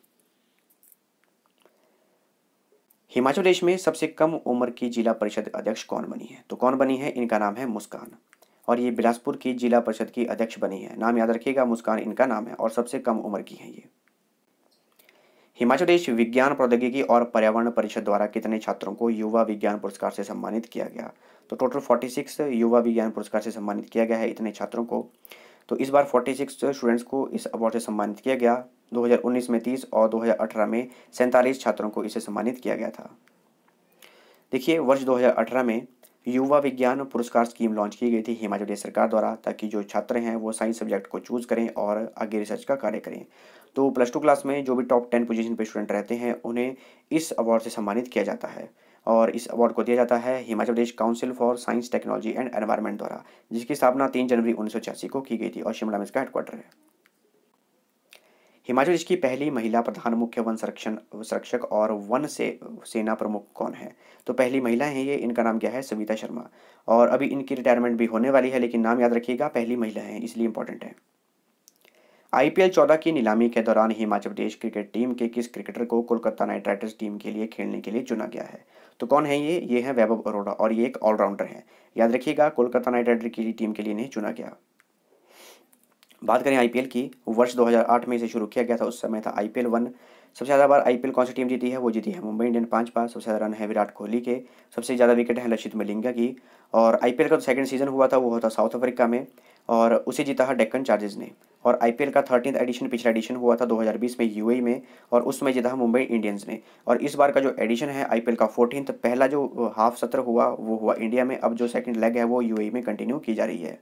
हिमाचल प्रदेश में सबसे कम उम्र की जिला परिषद अध्यक्ष कौन बनी है तो कौन बनी है इनका नाम है मुस्कान और ये बिलासपुर की जिला परिषद की अध्यक्ष बनी है नाम याद रखिएगा मुस्कान इनका नाम है और सबसे कम उम्र की है ये हिमाचल प्रदेश विज्ञान प्रौद्योगिकी और पर्यावरण परिषद द्वारा कितने छात्रों को युवा विज्ञान पुरस्कार से सम्मानित किया गया तो टोटल 46 युवा विज्ञान पुरस्कार से सम्मानित किया गया है इतने छात्रों को तो इस बार 46 स्टूडेंट्स को इस अवार्ड से सम्मानित किया गया 2019 में 30 और 2018 में सैंतालीस छात्रों को इसे सम्मानित किया गया था देखिए वर्ष 2018 में युवा विज्ञान पुरस्कार स्कीम लॉन्च की गई थी हिमाचल प्रदेश सरकार द्वारा ताकि जो छात्र हैं वो साइंस सब्जेक्ट को चूज़ करें और आगे रिसर्च का कार्य करें तो प्लस टू क्लास में जो भी टॉप टेन पोजीशन पे स्टूडेंट रहते हैं उन्हें इस अवार्ड से सम्मानित किया जाता है और इस अवार्ड को दिया जाता है Himachal Pradesh council for science technology and environment द्वारा जिसकी स्थापना तीन जनवरी उन्नीस को की गई थी और शिमला में इसका हेडक्वार्टर है हिमाचल देश की पहली महिला प्रधान मुख्य वन संरक्षण संरक्षक और वन से सेना प्रमुख कौन है तो पहली महिला है ये इनका नाम क्या है सविता शर्मा और अभी इनकी रिटायरमेंट भी होने वाली है लेकिन नाम याद रखिएगा पहली महिला है इसलिए इंपॉर्टेंट है आईपीएल 14 की नीलामी के दौरान हिमाचल प्रदेश क्रिकेट टीम के किस क्रिकेटर को कोलकाता नाइट राइडर्स टीम के लिए खेलने के लिए चुना गया है तो कौन है ये ये है वैभव अरोड़ा और ये एक ऑलराउंडर है याद रखिएगा कोलकाता नाइट राइडर की टीम के लिए नहीं चुना गया बात करें आईपीएल की वर्ष 2008 में इसे शुरू किया गया था उस समय था आईपीएल वन सबसे ज़्यादा बार आईपीएल कौन सी टीम जीती है वो जीती है मुंबई इंडियन पाँच बार सबसे ज़्यादा रन है विराट कोहली के सबसे ज़्यादा विकेट हैं लक्षित मलिंगा की और आईपीएल का सेकंड सीजन हुआ था वो होता साउथ अफ्रीका में और उसे जीता है डेक्कन चार्जेस ने और आई का थर्टीन एडिशन पिछला एडिशन हुआ था 2020 में यूएई e में और उसमें जीता है मुंबई इंडियंस ने और इस बार का जो एडिशन है आई का फोर्टीन पहला जो हाफ सत्र हुआ वो हुआ इंडिया में अब जो सेकंड लेग है वो यूएई e में कंटिन्यू की जा रही है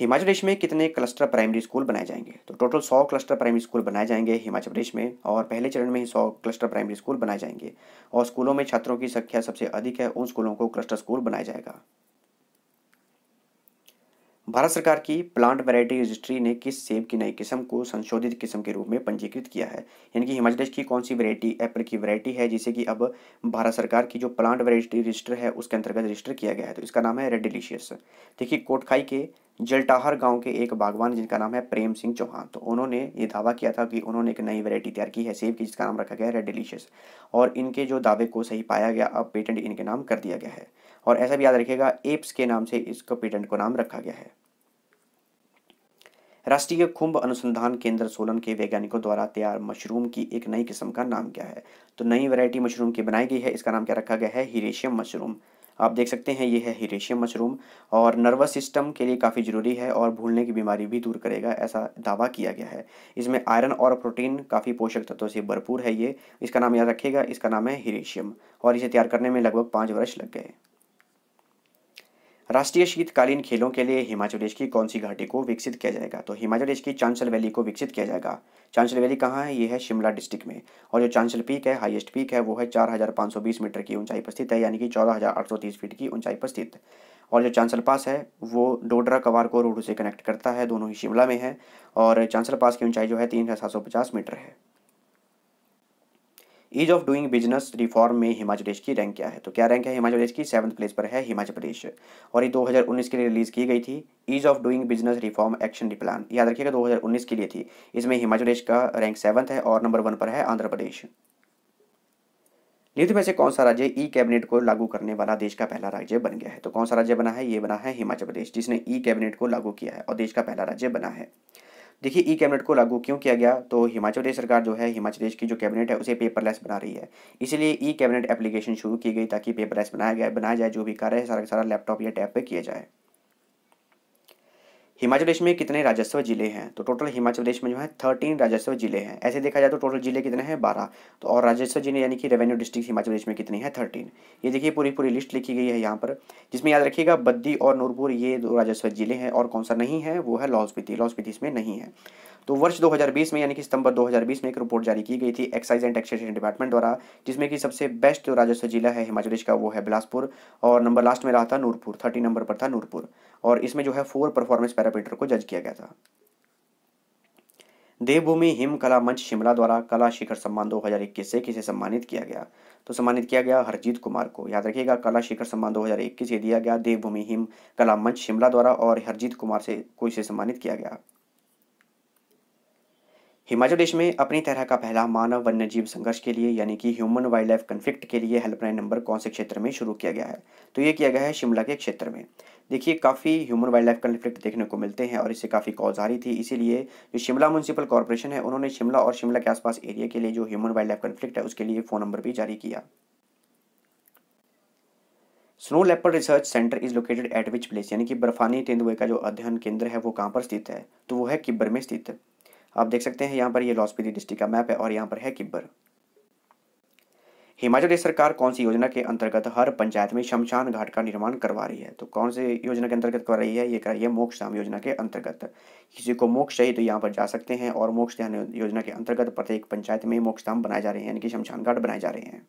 हिमाचल प्रदेश में कितने क्लस्टर प्राइमरी स्कूल बनाए जाएंगे तो टोटल सौ क्लस्टर प्राइमरी स्कूल बनाए जाएंगे हिमाचल प्रदेश में और पहले चरण में ही सौ क्लस्टर प्राइमरी स्कूल बनाए जाएंगे और स्कूलों में छात्रों की संख्या सबसे अधिक है उन स्कूलों को क्लस्टर स्कूल बनाया जाएगा भारत सरकार की प्लांट वैरायटी रजिस्ट्री ने किस सेब की नई किस्म को संशोधित किस्म के रूप में पंजीकृत किया है यानी कि हिमाचल प्रदेश की कौन सी वैरायटी एप्पल की वैरायटी है जिसे कि अब भारत सरकार की जो प्लांट वैरायटी रजिस्टर है उसके अंतर्गत रजिस्टर किया गया है तो इसका नाम है रेड डिलीशियस देखिए कोटखाई के जलटाहर गांव के एक बागवान जिनका नाम है प्रेम सिंह चौहान तो उन्होंने ये दावा किया था कि उन्होंने एक नई वैरायटी तैयार की है सेब की जिसका नाम रखा गया है रेड डिलीशियस और इनके जो दावे को सही पाया गया अब पेटेंट इनके नाम कर दिया गया है और ऐसा भी याद रखिएगा एप्स के नाम से इसको पेटेंट को नाम रखा गया है राष्ट्रीय खुंभ अनुसंधान केंद्र सोलन के वैज्ञानिकों द्वारा तैयार मशरूम की एक नई किस्म का नाम क्या है तो नई वैरायटी मशरूम की बनाई गई है इसका नाम क्या रखा गया है हीरेशियम मशरूम आप देख सकते हैं ये है हीरेशियम मशरूम और नर्वस सिस्टम के लिए काफ़ी ज़रूरी है और भूलने की बीमारी भी दूर करेगा ऐसा दावा किया गया है इसमें आयरन और प्रोटीन काफ़ी पोषक तत्वों से भरपूर है ये इसका नाम याद रखेगा इसका नाम है हिरेशियम और इसे तैयार करने में लगभग पाँच वर्ष लग गए राष्ट्रीय शीतकालीन खेलों के लिए हिमाचल प्रदेश की कौन सी घाटी को विकसित किया जाएगा तो हिमाचल प्रदेश की चांसल वैली को विकसित किया जाएगा चांसल वैली कहाँ है ये है शिमला डिस्ट्रिक्ट में और जो चांसल पीक है हाईएस्ट पीक है वो है 4520 मीटर की ऊंचाई पर स्थित है यानी कि चौदह फीट की ऊंचाई पर स्थित और जो चांसल पास है वो डोडरा कवार को रोड से कनेक्ट करता है दोनों ही शिमला में है और चांसल पास की ऊंचाई जो है तीन मीटर है ease of doing business reform में हिमाचल प्रदेश की रैंक क्या है तो क्या रैंक है हिमाचल प्रदेश की सेवंथ प्लेस पर है हिमाचल प्रदेश और ये 2019 के लिए रिलीज की गई थी ease of doing business reform action plan याद रखिएगा 2019 के लिए थी इसमें हिमाचल प्रदेश का रैंक सेवंथ है और नंबर वन पर है आंध्र प्रदेश नीति में से कौन सा राज्य ई कैबिनेट को लागू करने वाला देश का पहला राज्य बन गया है तो कौन सा राज्य बना है ये बना है हिमाचल प्रदेश जिसने ई कैबिनेट को लागू किया है और देश का पहला राज्य बना है देखिए ई कैबिनेट को लागू क्यों किया गया तो हिमाचल प्रदेश सरकार जो है हिमाचल प्रदेश की जो कैबिनेट है उसे पेपरलेस बना रही है इसलिए ई कैबिनेट एप्लीकेशन शुरू की गई ताकि पेपरलेस बनाया गया बनाया जाए जो भी कार्य है सारा सारा लैपटॉप या टैब पर किया जाए हिमाचल प्रदेश में कितने राजस्व जिले हैं तो टोटल हिमाचल प्रदेश में जो है थर्टीन राजस्व जिले हैं ऐसे देखा जाए तो टोटल जिले कितने हैं बारह तो और राजस्व जिले यानी कि रेवेन्यू डिस्ट्रिक्ट हिमाचल प्रदेश में कितनी है थर्टीन ये देखिए पूरी पूरी लिस्ट लिखी गई है यहाँ पर जिसमें याद रखिएगा बद्दी और नूरपुर ये दो राजस्व जिले हैं और कौन सा नहीं है वो है लाहौल स्पीति लाहौल स्पीति इसमें नहीं है तो वर्ष 2020 में यानी कि सितंबर 2020 में एक रिपोर्ट जारी की गई थी एक्साइज एंड टैक्सेशन डिपार्टमेंट द्वारा जिसमें कि सबसे बेस्ट जो राजस्व जिला है हिमाचल प्रदेश का वो है बिलासपुर और नंबर लास्ट में रहा था नूरपुर थर्टी नंबर पर था नूरपुर और इसमें जो है फोर परफॉर्मेंस पैरामीटर को जज किया गया था देवभूमि हिम कला मंच शिमला द्वारा कला शिखर सम्मान 2021 से किसे सम्मानित किया गया तो सम्मानित किया गया हरजीत कुमार को याद रखिएगा कला शिखर सम्मान 2021 ये दिया गया देवभूमि हिम कला मंच शिमला द्वारा और हरजीत कुमार से को इसे सम्मानित किया गया हिमाचल प्रदेश में अपनी तरह का पहला मानव वन्यजीव संघर्ष के लिए यानी कि ह्यूमन वाइल्ड लाइफ कन्फ्लिक्ट के लिए हेल्पलाइन नंबर कौन से क्षेत्र में शुरू किया गया है तो ये किया गया है शिमला के क्षेत्र में देखिए काफ़ी ह्यूमन वाइल्ड लाइफ कन्फ्लिक्ट देखने को मिलते हैं और इससे काफ़ी कॉज आ रही थी इसीलिए जो शिमला म्यूनसिपल कॉरपोरेशन है उन्होंने शिमला और शिमला के आसपास एरिया के लिए जो ह्यूमन वाइल्ड लाइफ कन्फ्लिक्ट है उसके लिए फ़ोन नंबर भी जारी किया snow leopard research centre is located at which place यानी कि बर्फानी तेंदुए का जो अध्ययन केंद्र है वो कहाँ पर स्थित है तो वो है किब्बर में स्थित है आप देख सकते हैं यहाँ पर ये लॉसपीरी डिस्ट्रिक्ट का मैप है और यहाँ पर है किब्बर हिमाचल प्रदेश सरकार कौन सी योजना के अंतर्गत हर पंचायत में शमशान घाट का निर्माण करवा रही है तो कौन से योजना के अंतर्गत करवा रही है ये कर रही है मोक्ष धाम योजना के अंतर्गत किसी को मोक्ष चाहिए तो यहाँ पर जा सकते हैं और मोक्ष ध्यान योजना के अंतर्गत प्रत्येक पंचायत में मोक्ष धाम बनाए जा रहे हैं यानी कि शमशान घाट बनाए जा रहे हैं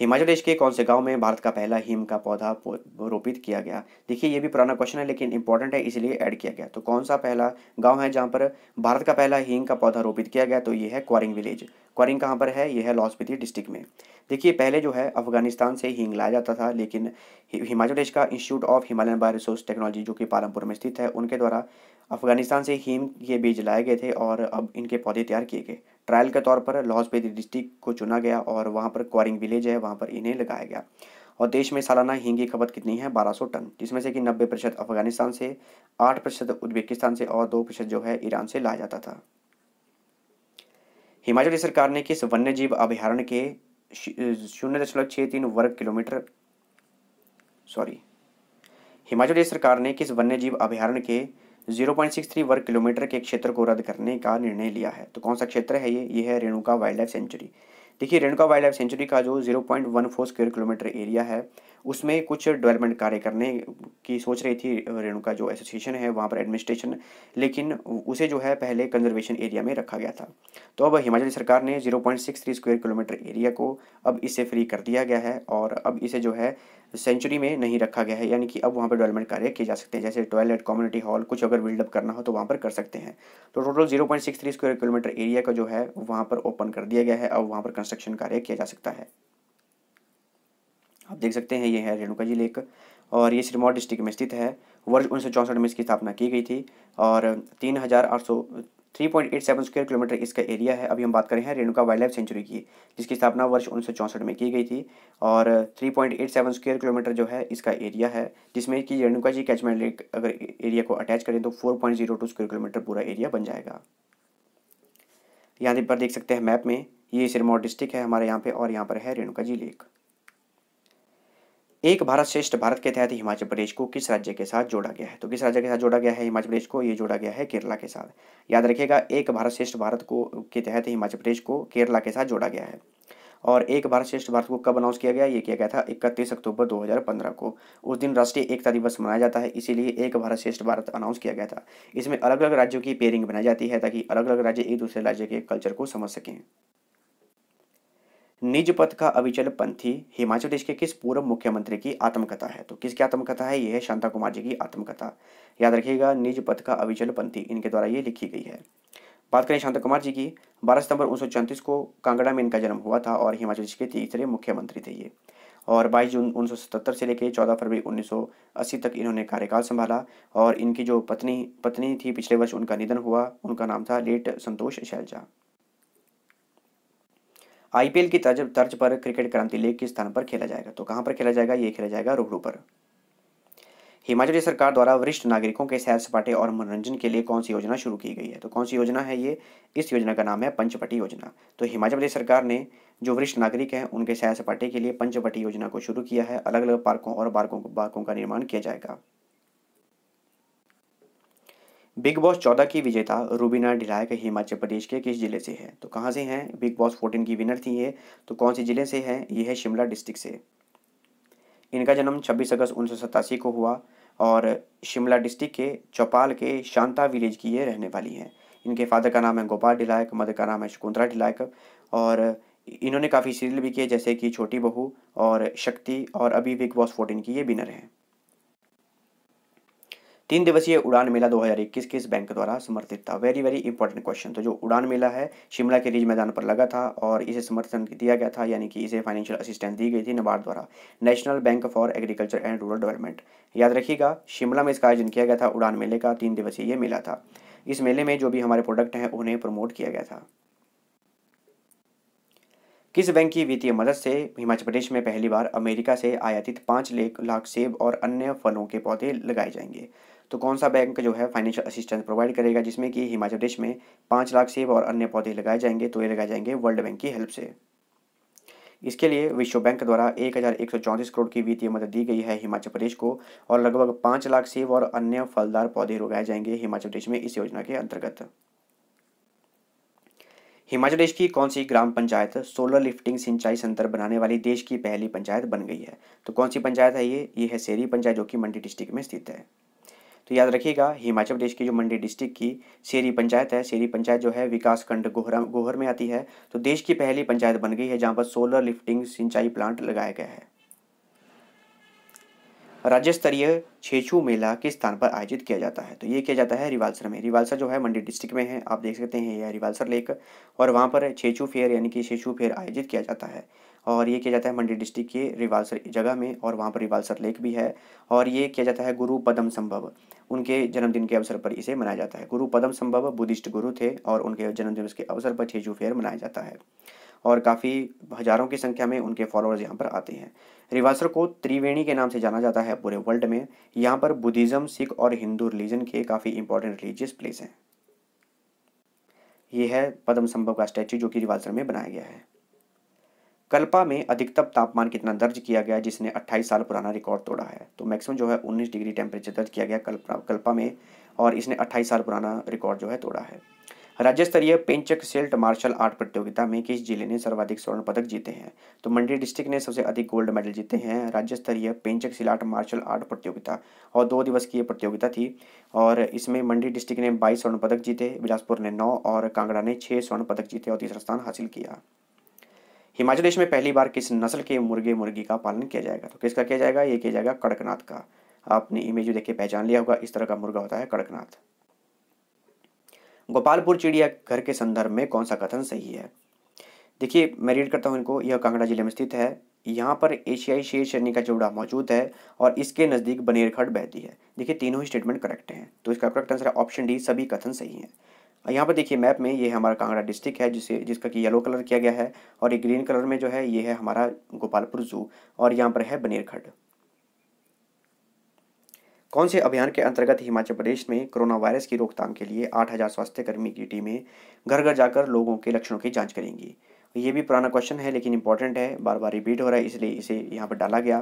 हिमाचल प्रदेश के कौन से गांव में भारत का पहला हिम का पौधा रोपित किया गया देखिए ये भी पुराना क्वेश्चन है लेकिन इंपॉर्टेंट है इसलिए ऐड किया गया तो कौन सा पहला गांव है जहां पर भारत का पहला हिम का पौधा रोपित किया गया तो ये है क्वारिंग विलेज क्वारिंग कहाँ पर है यह है लाहौल डिस्ट्रिक्ट में देखिए पहले जो है अफगानिस्तान से हींग लाया जाता था लेकिन हिमाचल प्रदेश का institute of Himalayan bio resource technology जो कि पालमपुर में स्थित है उनके द्वारा अफगानिस्तान से हीम ये बीज लाए गए थे और अब इनके पौधे तैयार किए गए ट्रायल के तौर पर लाहौल स्पीति डिस्ट्रिक्ट को चुना गया और वहाँ पर क्वारिंग विलेज है वहाँ पर इन्हें लगाया गया और देश में सालाना हींग की खपत कितनी है 1200 टन जिसमें से कि 90 प्रतिशत अफगानिस्तान से 8 प्रतिशत उज्बेकिस्तान से और 2 प्रतिशत जो है ईरान से लाया जाता था हिमाचल सरकार ने किस वन्य जीव अभ्यारण के शून्य दशमलव छः तीन वर्ग किलोमीटर सॉरी हिमाचल प्रदेश सरकार ने किस वन्य जीव अभ्यारण के थ्री वर्ग किलोमीटर के क्षेत्र को रद्द करने का निर्णय लिया है तो कौन सा क्षेत्र है ये ये है रेणुका वाइल्ड लाइफ सेंचुरी देखिए रेणुका वाइल्ड लाइफ सेंचुरी का जो zero point one four square kilometre area है उसमें कुछ डेवलपमेंट कार्य करने की सोच रही थी रेणुका जो एसोसिएशन है वहाँ पर एडमिनिस्ट्रेशन लेकिन उसे जो है पहले कंजर्वेशन एरिया में रखा गया था तो अब हिमाचल सरकार ने zero point six three square kilometre area को अब इसे फ्री कर दिया गया है और अब इसे जो है सेंचुरी में नहीं रखा गया है यानी कि अब वहाँ पर डेवलपमेंट कार्य किए जा सकते हैं जैसे टॉयलेट कम्युनिटी हॉल कुछ अगर बिल्डअप करना हो तो वहाँ पर कर सकते हैं तो total zero point six three square kilometre area का जो है वहाँ पर ओपन कर दिया गया है अब वहाँ पर कंस्ट्रक्शन कार्य किया जा सकता है आप देख सकते हैं ये है रेणुका जी लेक और ये सिरमौर डिस्ट्रिक्ट में स्थित है वर्ष उन्नीस में इसकी स्थापना की गई थी और तीन हज़ार आठ सौ three point eight seven square kilometre इसका एरिया है अभी हम बात कर रहे हैं रेणुका वाइल्ड लाइफ सेंचुरी की जिसकी स्थापना वर्ष उन्नीस में की गई थी और three point eight seven square kilometre जो है इसका एरिया है जिसमें कि रेणुका जी कैचमेंट लेक अगर एरिया को अटैच करें तो four point zero two square kilometre पूरा एरिया बन जाएगा यहाँ पर देख सकते हैं मैप में ये सिरमौर डिस्ट्रिक्ट है हमारे यहाँ पर और यहाँ पर है रेणुका जी लेक एक भारत श्रेष्ठ भारत के तहत हिमाचल प्रदेश को किस राज्य के साथ जोड़ा गया है तो किस राज्य के साथ जोड़ा गया है हिमाचल प्रदेश को ये जोड़ा गया है केरला के साथ याद रखिएगा एक भारत श्रेष्ठ भारत को के तहत हिमाचल प्रदेश को केरला के साथ जोड़ा गया है और एक भारत श्रेष्ठ भारत को कब अनाउंस किया गया ये किया गया था इकतीस अक्टूबर 2015 को उस दिन राष्ट्रीय एकता दिवस मनाया जाता है इसीलिए एक भारत श्रेष्ठ भारत अनाउंस किया गया था इसमें अलग अलग राज्यों की पेयरिंग बनाई जाती है ताकि अलग अलग राज्य एक दूसरे राज्य के कल्चर को समझ सकें निज पथ का अविचल पंथी हिमाचल प्रदेश के किस पूर्व मुख्यमंत्री की आत्मकथा है तो किसकी आत्मकथा है ये है शांता कुमार जी की आत्मकथा याद रखिएगा निज पथ का अविचल पंथी इनके द्वारा ये लिखी गई है बात करें शांता कुमार जी की 12 सितंबर उन्नीस को कांगड़ा में इनका जन्म हुआ था और हिमाचल प्रदेश के तीसरे मुख्यमंत्री थे ये और 22 जून 1977 से लेकर 14 फरवरी 1980 तक इन्होंने कार्यकाल संभाला और इनकी जो पत्नी पत्नी थी पिछले वर्ष उनका निधन हुआ उनका नाम था लेट संतोष शैलजा आईपीएल की तर्ज तर्ज पर क्रिकेट क्रांति लीग के स्थान पर खेला जाएगा तो कहाँ पर खेला जाएगा ये खेला जाएगा रोहड़ू पर हिमाचल सरकार द्वारा वरिष्ठ नागरिकों के सैर सपाटे और मनोरंजन के लिए कौन सी योजना शुरू की गई है तो कौन सी योजना है ये इस योजना का नाम है पंचपटी योजना तो हिमाचल प्रदेश सरकार ने जो वरिष्ठ नागरिक हैं उनके सैर सपाटे के लिए पंचपटी योजना को शुरू किया है अलग अलग पार्कों और बार्कों बार्कों का निर्माण किया जाएगा बिग बॉस चौदह की विजेता रूबीना ढिलायक हिमाचल प्रदेश के किस जिले से है तो कहाँ से हैं बिग बॉस फोर्टीन की विनर थी ये तो कौन से जिले से हैं ये है शिमला डिस्ट्रिक्ट से इनका जन्म 26 अगस्त उन्नीस को हुआ और शिमला डिस्ट्रिक्ट के चौपाल के शांता विलेज की ये रहने वाली हैं इनके फादर का नाम है गोपाल ढिलायक मदर का नाम है शकुंतला ढिलायक और इन्होंने काफ़ी सीरियल भी किए जैसे कि छोटी बहू और शक्ति और अभी बिग बॉस फोर्टीन की ये विनर हैं तीन दिवसीय उड़ान मेला 2021 किस बैंक द्वारा समर्थित था वेरी वेरी इंपॉर्टेंट क्वेश्चन तो जो उड़ान मेला है शिमला के रिज मैदान पर लगा था और इसे समर्थन दिया गया था यानी कि इसे फाइनेंशियल असिस्टेंस दी गई थी नबार्ड द्वारा national bank for agriculture and rural development याद रखिएगा शिमला में इसका आयोजन किया गया था उड़ान मेले का तीन दिवसीय ये मेला था इस मेले में जो भी हमारे प्रोडक्ट हैं उन्हें प्रमोट किया गया था किस बैंक की वित्तीय मदद से हिमाचल प्रदेश में पहली बार अमेरिका से आयातित पाँच लाख सेब और अन्य फलों के पौधे लगाए जाएंगे तो कौन सा बैंक जो है फाइनेंशियल असिस्टेंस प्रोवाइड करेगा जिसमें कि हिमाचल प्रदेश में पाँच लाख सेब और अन्य पौधे लगाए जाएंगे तो ये लगाए जाएंगे वर्ल्ड बैंक की हेल्प से इसके लिए विश्व बैंक द्वारा एक हज़ार एक सौ चौंतीस करोड़ की वित्तीय मदद दी गई है हिमाचल प्रदेश को और लगभग पाँच लाख सेब और अन्य फलदार पौधे लगाए जाएंगे हिमाचल प्रदेश में इस योजना के अंतर्गत हिमाचल प्रदेश की कौन सी ग्राम पंचायत सोलर लिफ्टिंग सिंचाई संतर बनाने वाली देश की पहली पंचायत बन गई है तो कौन सी पंचायत है ये ये है सेरी पंचायत जो कि मंडी डिस्ट्रिक्ट में स्थित है तो याद रखिएगा हिमाचल प्रदेश की जो मंडी डिस्ट्रिक्ट की सेरी पंचायत है सेरी पंचायत जो है विकास खंड गोहरा गोहर में आती है तो देश की पहली पंचायत बन गई है जहाँ पर सोलर लिफ्टिंग सिंचाई प्लांट लगाया गया है राज्य स्तरीय छेछू मेला किस स्थान पर आयोजित किया जाता है तो ये किया जाता है रिवालसर में रिवालसर जो है मंडी डिस्ट्रिक्ट में है आप देख सकते हैं यह रिवालसर लेक और वहाँ पर छेछू फेयर यानी कि छेछू फेयर आयोजित किया जाता है और ये किया जाता है मंडी डिस्ट्रिक्ट के रिवालसर जगह में और वहाँ पर रिवालसर लेक भी है और ये किया जाता है गुरु पदम संभव उनके जन्मदिन के अवसर पर इसे मनाया जाता है गुरु पदम संभव बुद्धिस्ट गुरु थे और उनके जन्मदिन के अवसर पर छेजू फेयर मनाया जाता है और काफ़ी हज़ारों की संख्या में उनके फॉलोअर्स यहाँ पर आते हैं रिवासर को त्रिवेणी के नाम से जाना जाता है पूरे वर्ल्ड में यहाँ पर बुद्धिज़्म सिख और हिंदू रिलीजन के काफ़ी इंपॉर्टेंट रिलीजियस प्लेस हैं ये है पद्म संभव का स्टैचू जो कि रिवासर में बनाया गया है कल्पा में अधिकतम तापमान कितना दर्ज किया गया जिसने 28 साल पुराना रिकॉर्ड तोड़ा है तो मैक्सिमम जो है 19 डिग्री टेम्परेचर दर्ज किया गया कल्पा कल्पा में और इसने 28 साल पुराना रिकॉर्ड जो है तोड़ा है राज्य स्तरीय पेंचक सेल्ट मार्शल आर्ट प्रतियोगिता में किस जिले ने सर्वाधिक स्वर्ण पदक जीते हैं तो मंडी डिस्ट्रिक्ट ने सबसे अधिक गोल्ड मेडल जीते हैं राज्य स्तरीय पेंचक सिलाट मार्शल आर्ट प्रतियोगिता और दो दिवस की ये प्रतियोगिता थी और इसमें मंडी डिस्ट्रिक्ट ने बाईस स्वर्ण पदक जीते बिलासपुर ने नौ और कांगड़ा ने छः स्वर्ण पदक जीते और तीसरा स्थान हासिल किया हिमाचल प्रदेश में पहली बार किस नस्ल के मुर्गे मुर्गी का पालन किया जाएगा तो किसका किया जाएगा ये किया जाएगा कड़कनाथ का आपने इमेज देख के पहचान लिया होगा इस तरह का मुर्गा होता है कड़कनाथ गोपालपुर चिड़िया घर के संदर्भ में कौन सा कथन सही है देखिए मैं रीड करता हूँ इनको यह कांगड़ा जिले में स्थित है यहाँ पर एशियाई शेर श्रेणी का जोड़ा मौजूद है और इसके नज़दीक बनेरखड़ बहती है देखिए तीनों ही स्टेटमेंट करेक्ट हैं तो इसका करेक्ट आंसर है ऑप्शन डी सभी कथन सही हैं यहाँ पर देखिए मैप में ये हमारा कांगड़ा डिस्ट्रिक्ट है जिसे जिसका कि येलो कलर किया गया है और ये ग्रीन कलर में जो है ये है हमारा गोपालपुर जू और यहाँ पर है बनेरखंड कौन से अभियान के अंतर्गत हिमाचल प्रदेश में कोरोना वायरस की रोकथाम के लिए आठ हज़ार स्वास्थ्यकर्मी की टीमें घर घर जाकर लोगों के लक्षणों की जांच करेंगी ये भी पुराना क्वेश्चन है लेकिन इंपॉर्टेंट है बार बार रिपीट हो रहा है इसलिए इसे यहाँ पर डाला गया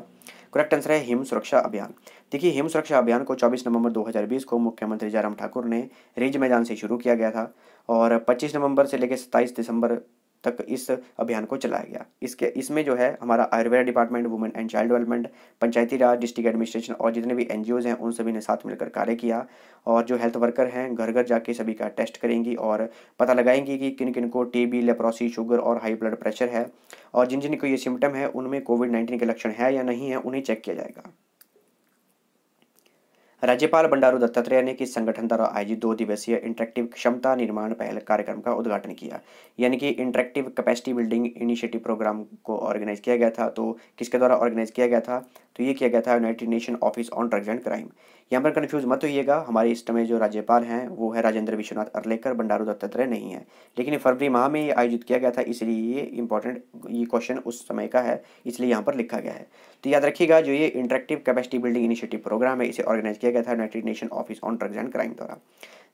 करेक्ट आंसर है हिम सुरक्षा अभियान देखिए हिम सुरक्षा अभियान को 24 नवंबर 2020 को मुख्यमंत्री जयराम ठाकुर ने रिज मैदान से शुरू किया गया था और 25 नवंबर से लेकर 27 दिसंबर तक इस अभियान को चलाया गया इसके इसमें जो है हमारा Ayurveda department women and child development Panchayati Raj district administration और जितने भी एन हैं उन सभी ने साथ मिलकर कार्य किया और जो हेल्थ वर्कर हैं घर घर जाके सभी का टेस्ट करेंगी और पता लगाएंगी कि किन किन को टी बी लेप्रोसी शुगर और हाई ब्लड प्रेशर है और जिन जिन को ये सिम्टम है उनमें कोविड नाइन्टीन के लक्षण है या नहीं है उन्हें चेक किया जाएगा राज्यपाल बंडारू दत्तात्रेय ने किस संगठन द्वारा आयोजित दो दिवसीय इंटरेक्टिव क्षमता निर्माण पहल कार्यक्रम का उद्घाटन किया यानी कि interactive capacity building initiative programme को ऑर्गेनाइज किया गया था तो किसके द्वारा ऑर्गेनाइज किया गया था तो ये किया गया था United Nation office on drugs and crime यहाँ पर कन्फ्यूज मत होइएगा हमारे इस समय जो राज्यपाल हैं वो है राजेंद्र विश्वनाथ अर्लेकर बंडारू दत्तात्रेय नहीं है लेकिन फरवरी माह में ये आयोजित किया गया था इसलिए ये इंपॉर्टेंट ये क्वेश्चन उस समय का है इसलिए यहाँ पर लिखा गया है तो याद रखिएगा जो ये interactive capacity building initiative programme है इसे ऑर्गेनाइज किया गया था United Nation office on drugs and crime द्वारा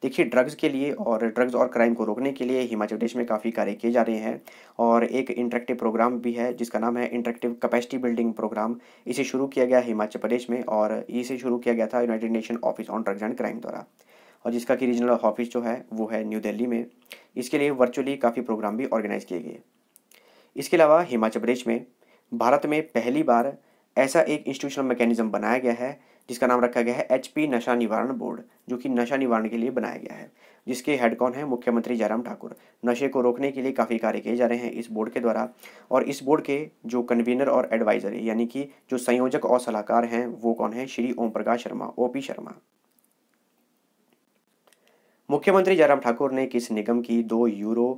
देखिए ड्रग्स के लिए और ड्रग्स और क्राइम को रोकने के लिए हिमाचल प्रदेश में काफ़ी कार्य किए जा रहे हैं और एक इंटरेक्टिव प्रोग्राम भी है जिसका नाम है इंटरेक्टिव कैपेसिटी बिल्डिंग प्रोग्राम इसे शुरू किया गया हिमाचल प्रदेश में और इसे शुरू किया गया था United Nation office on drugs and crime द्वारा और जिसका कि रीजनल ऑफिस जो है वो है न्यू दिल्ली में इसके लिए वर्चुअली काफ़ी प्रोग्राम भी ऑर्गेनाइज किए गए इसके अलावा हिमाचल प्रदेश में भारत में पहली बार ऐसा एक इंस्टीट्यूशनल मैकेनिज्म बनाया गया है जिसका नाम रखा गया है एचपी नशा निवारण बोर्ड जो कि नशा निवारण के लिए बनाया गया है जिसके हेड कौन है मुख्यमंत्री जयराम ठाकुर नशे को रोकने के लिए काफ़ी कार्य किए जा रहे हैं इस बोर्ड के द्वारा और इस बोर्ड के जो कन्वीनर और एडवाइज़र यानी कि जो संयोजक और सलाहकार हैं वो कौन है श्री ओम प्रकाश शर्मा ओ पी शर्मा मुख्यमंत्री जयराम ठाकुर ने किस निगम की दो euro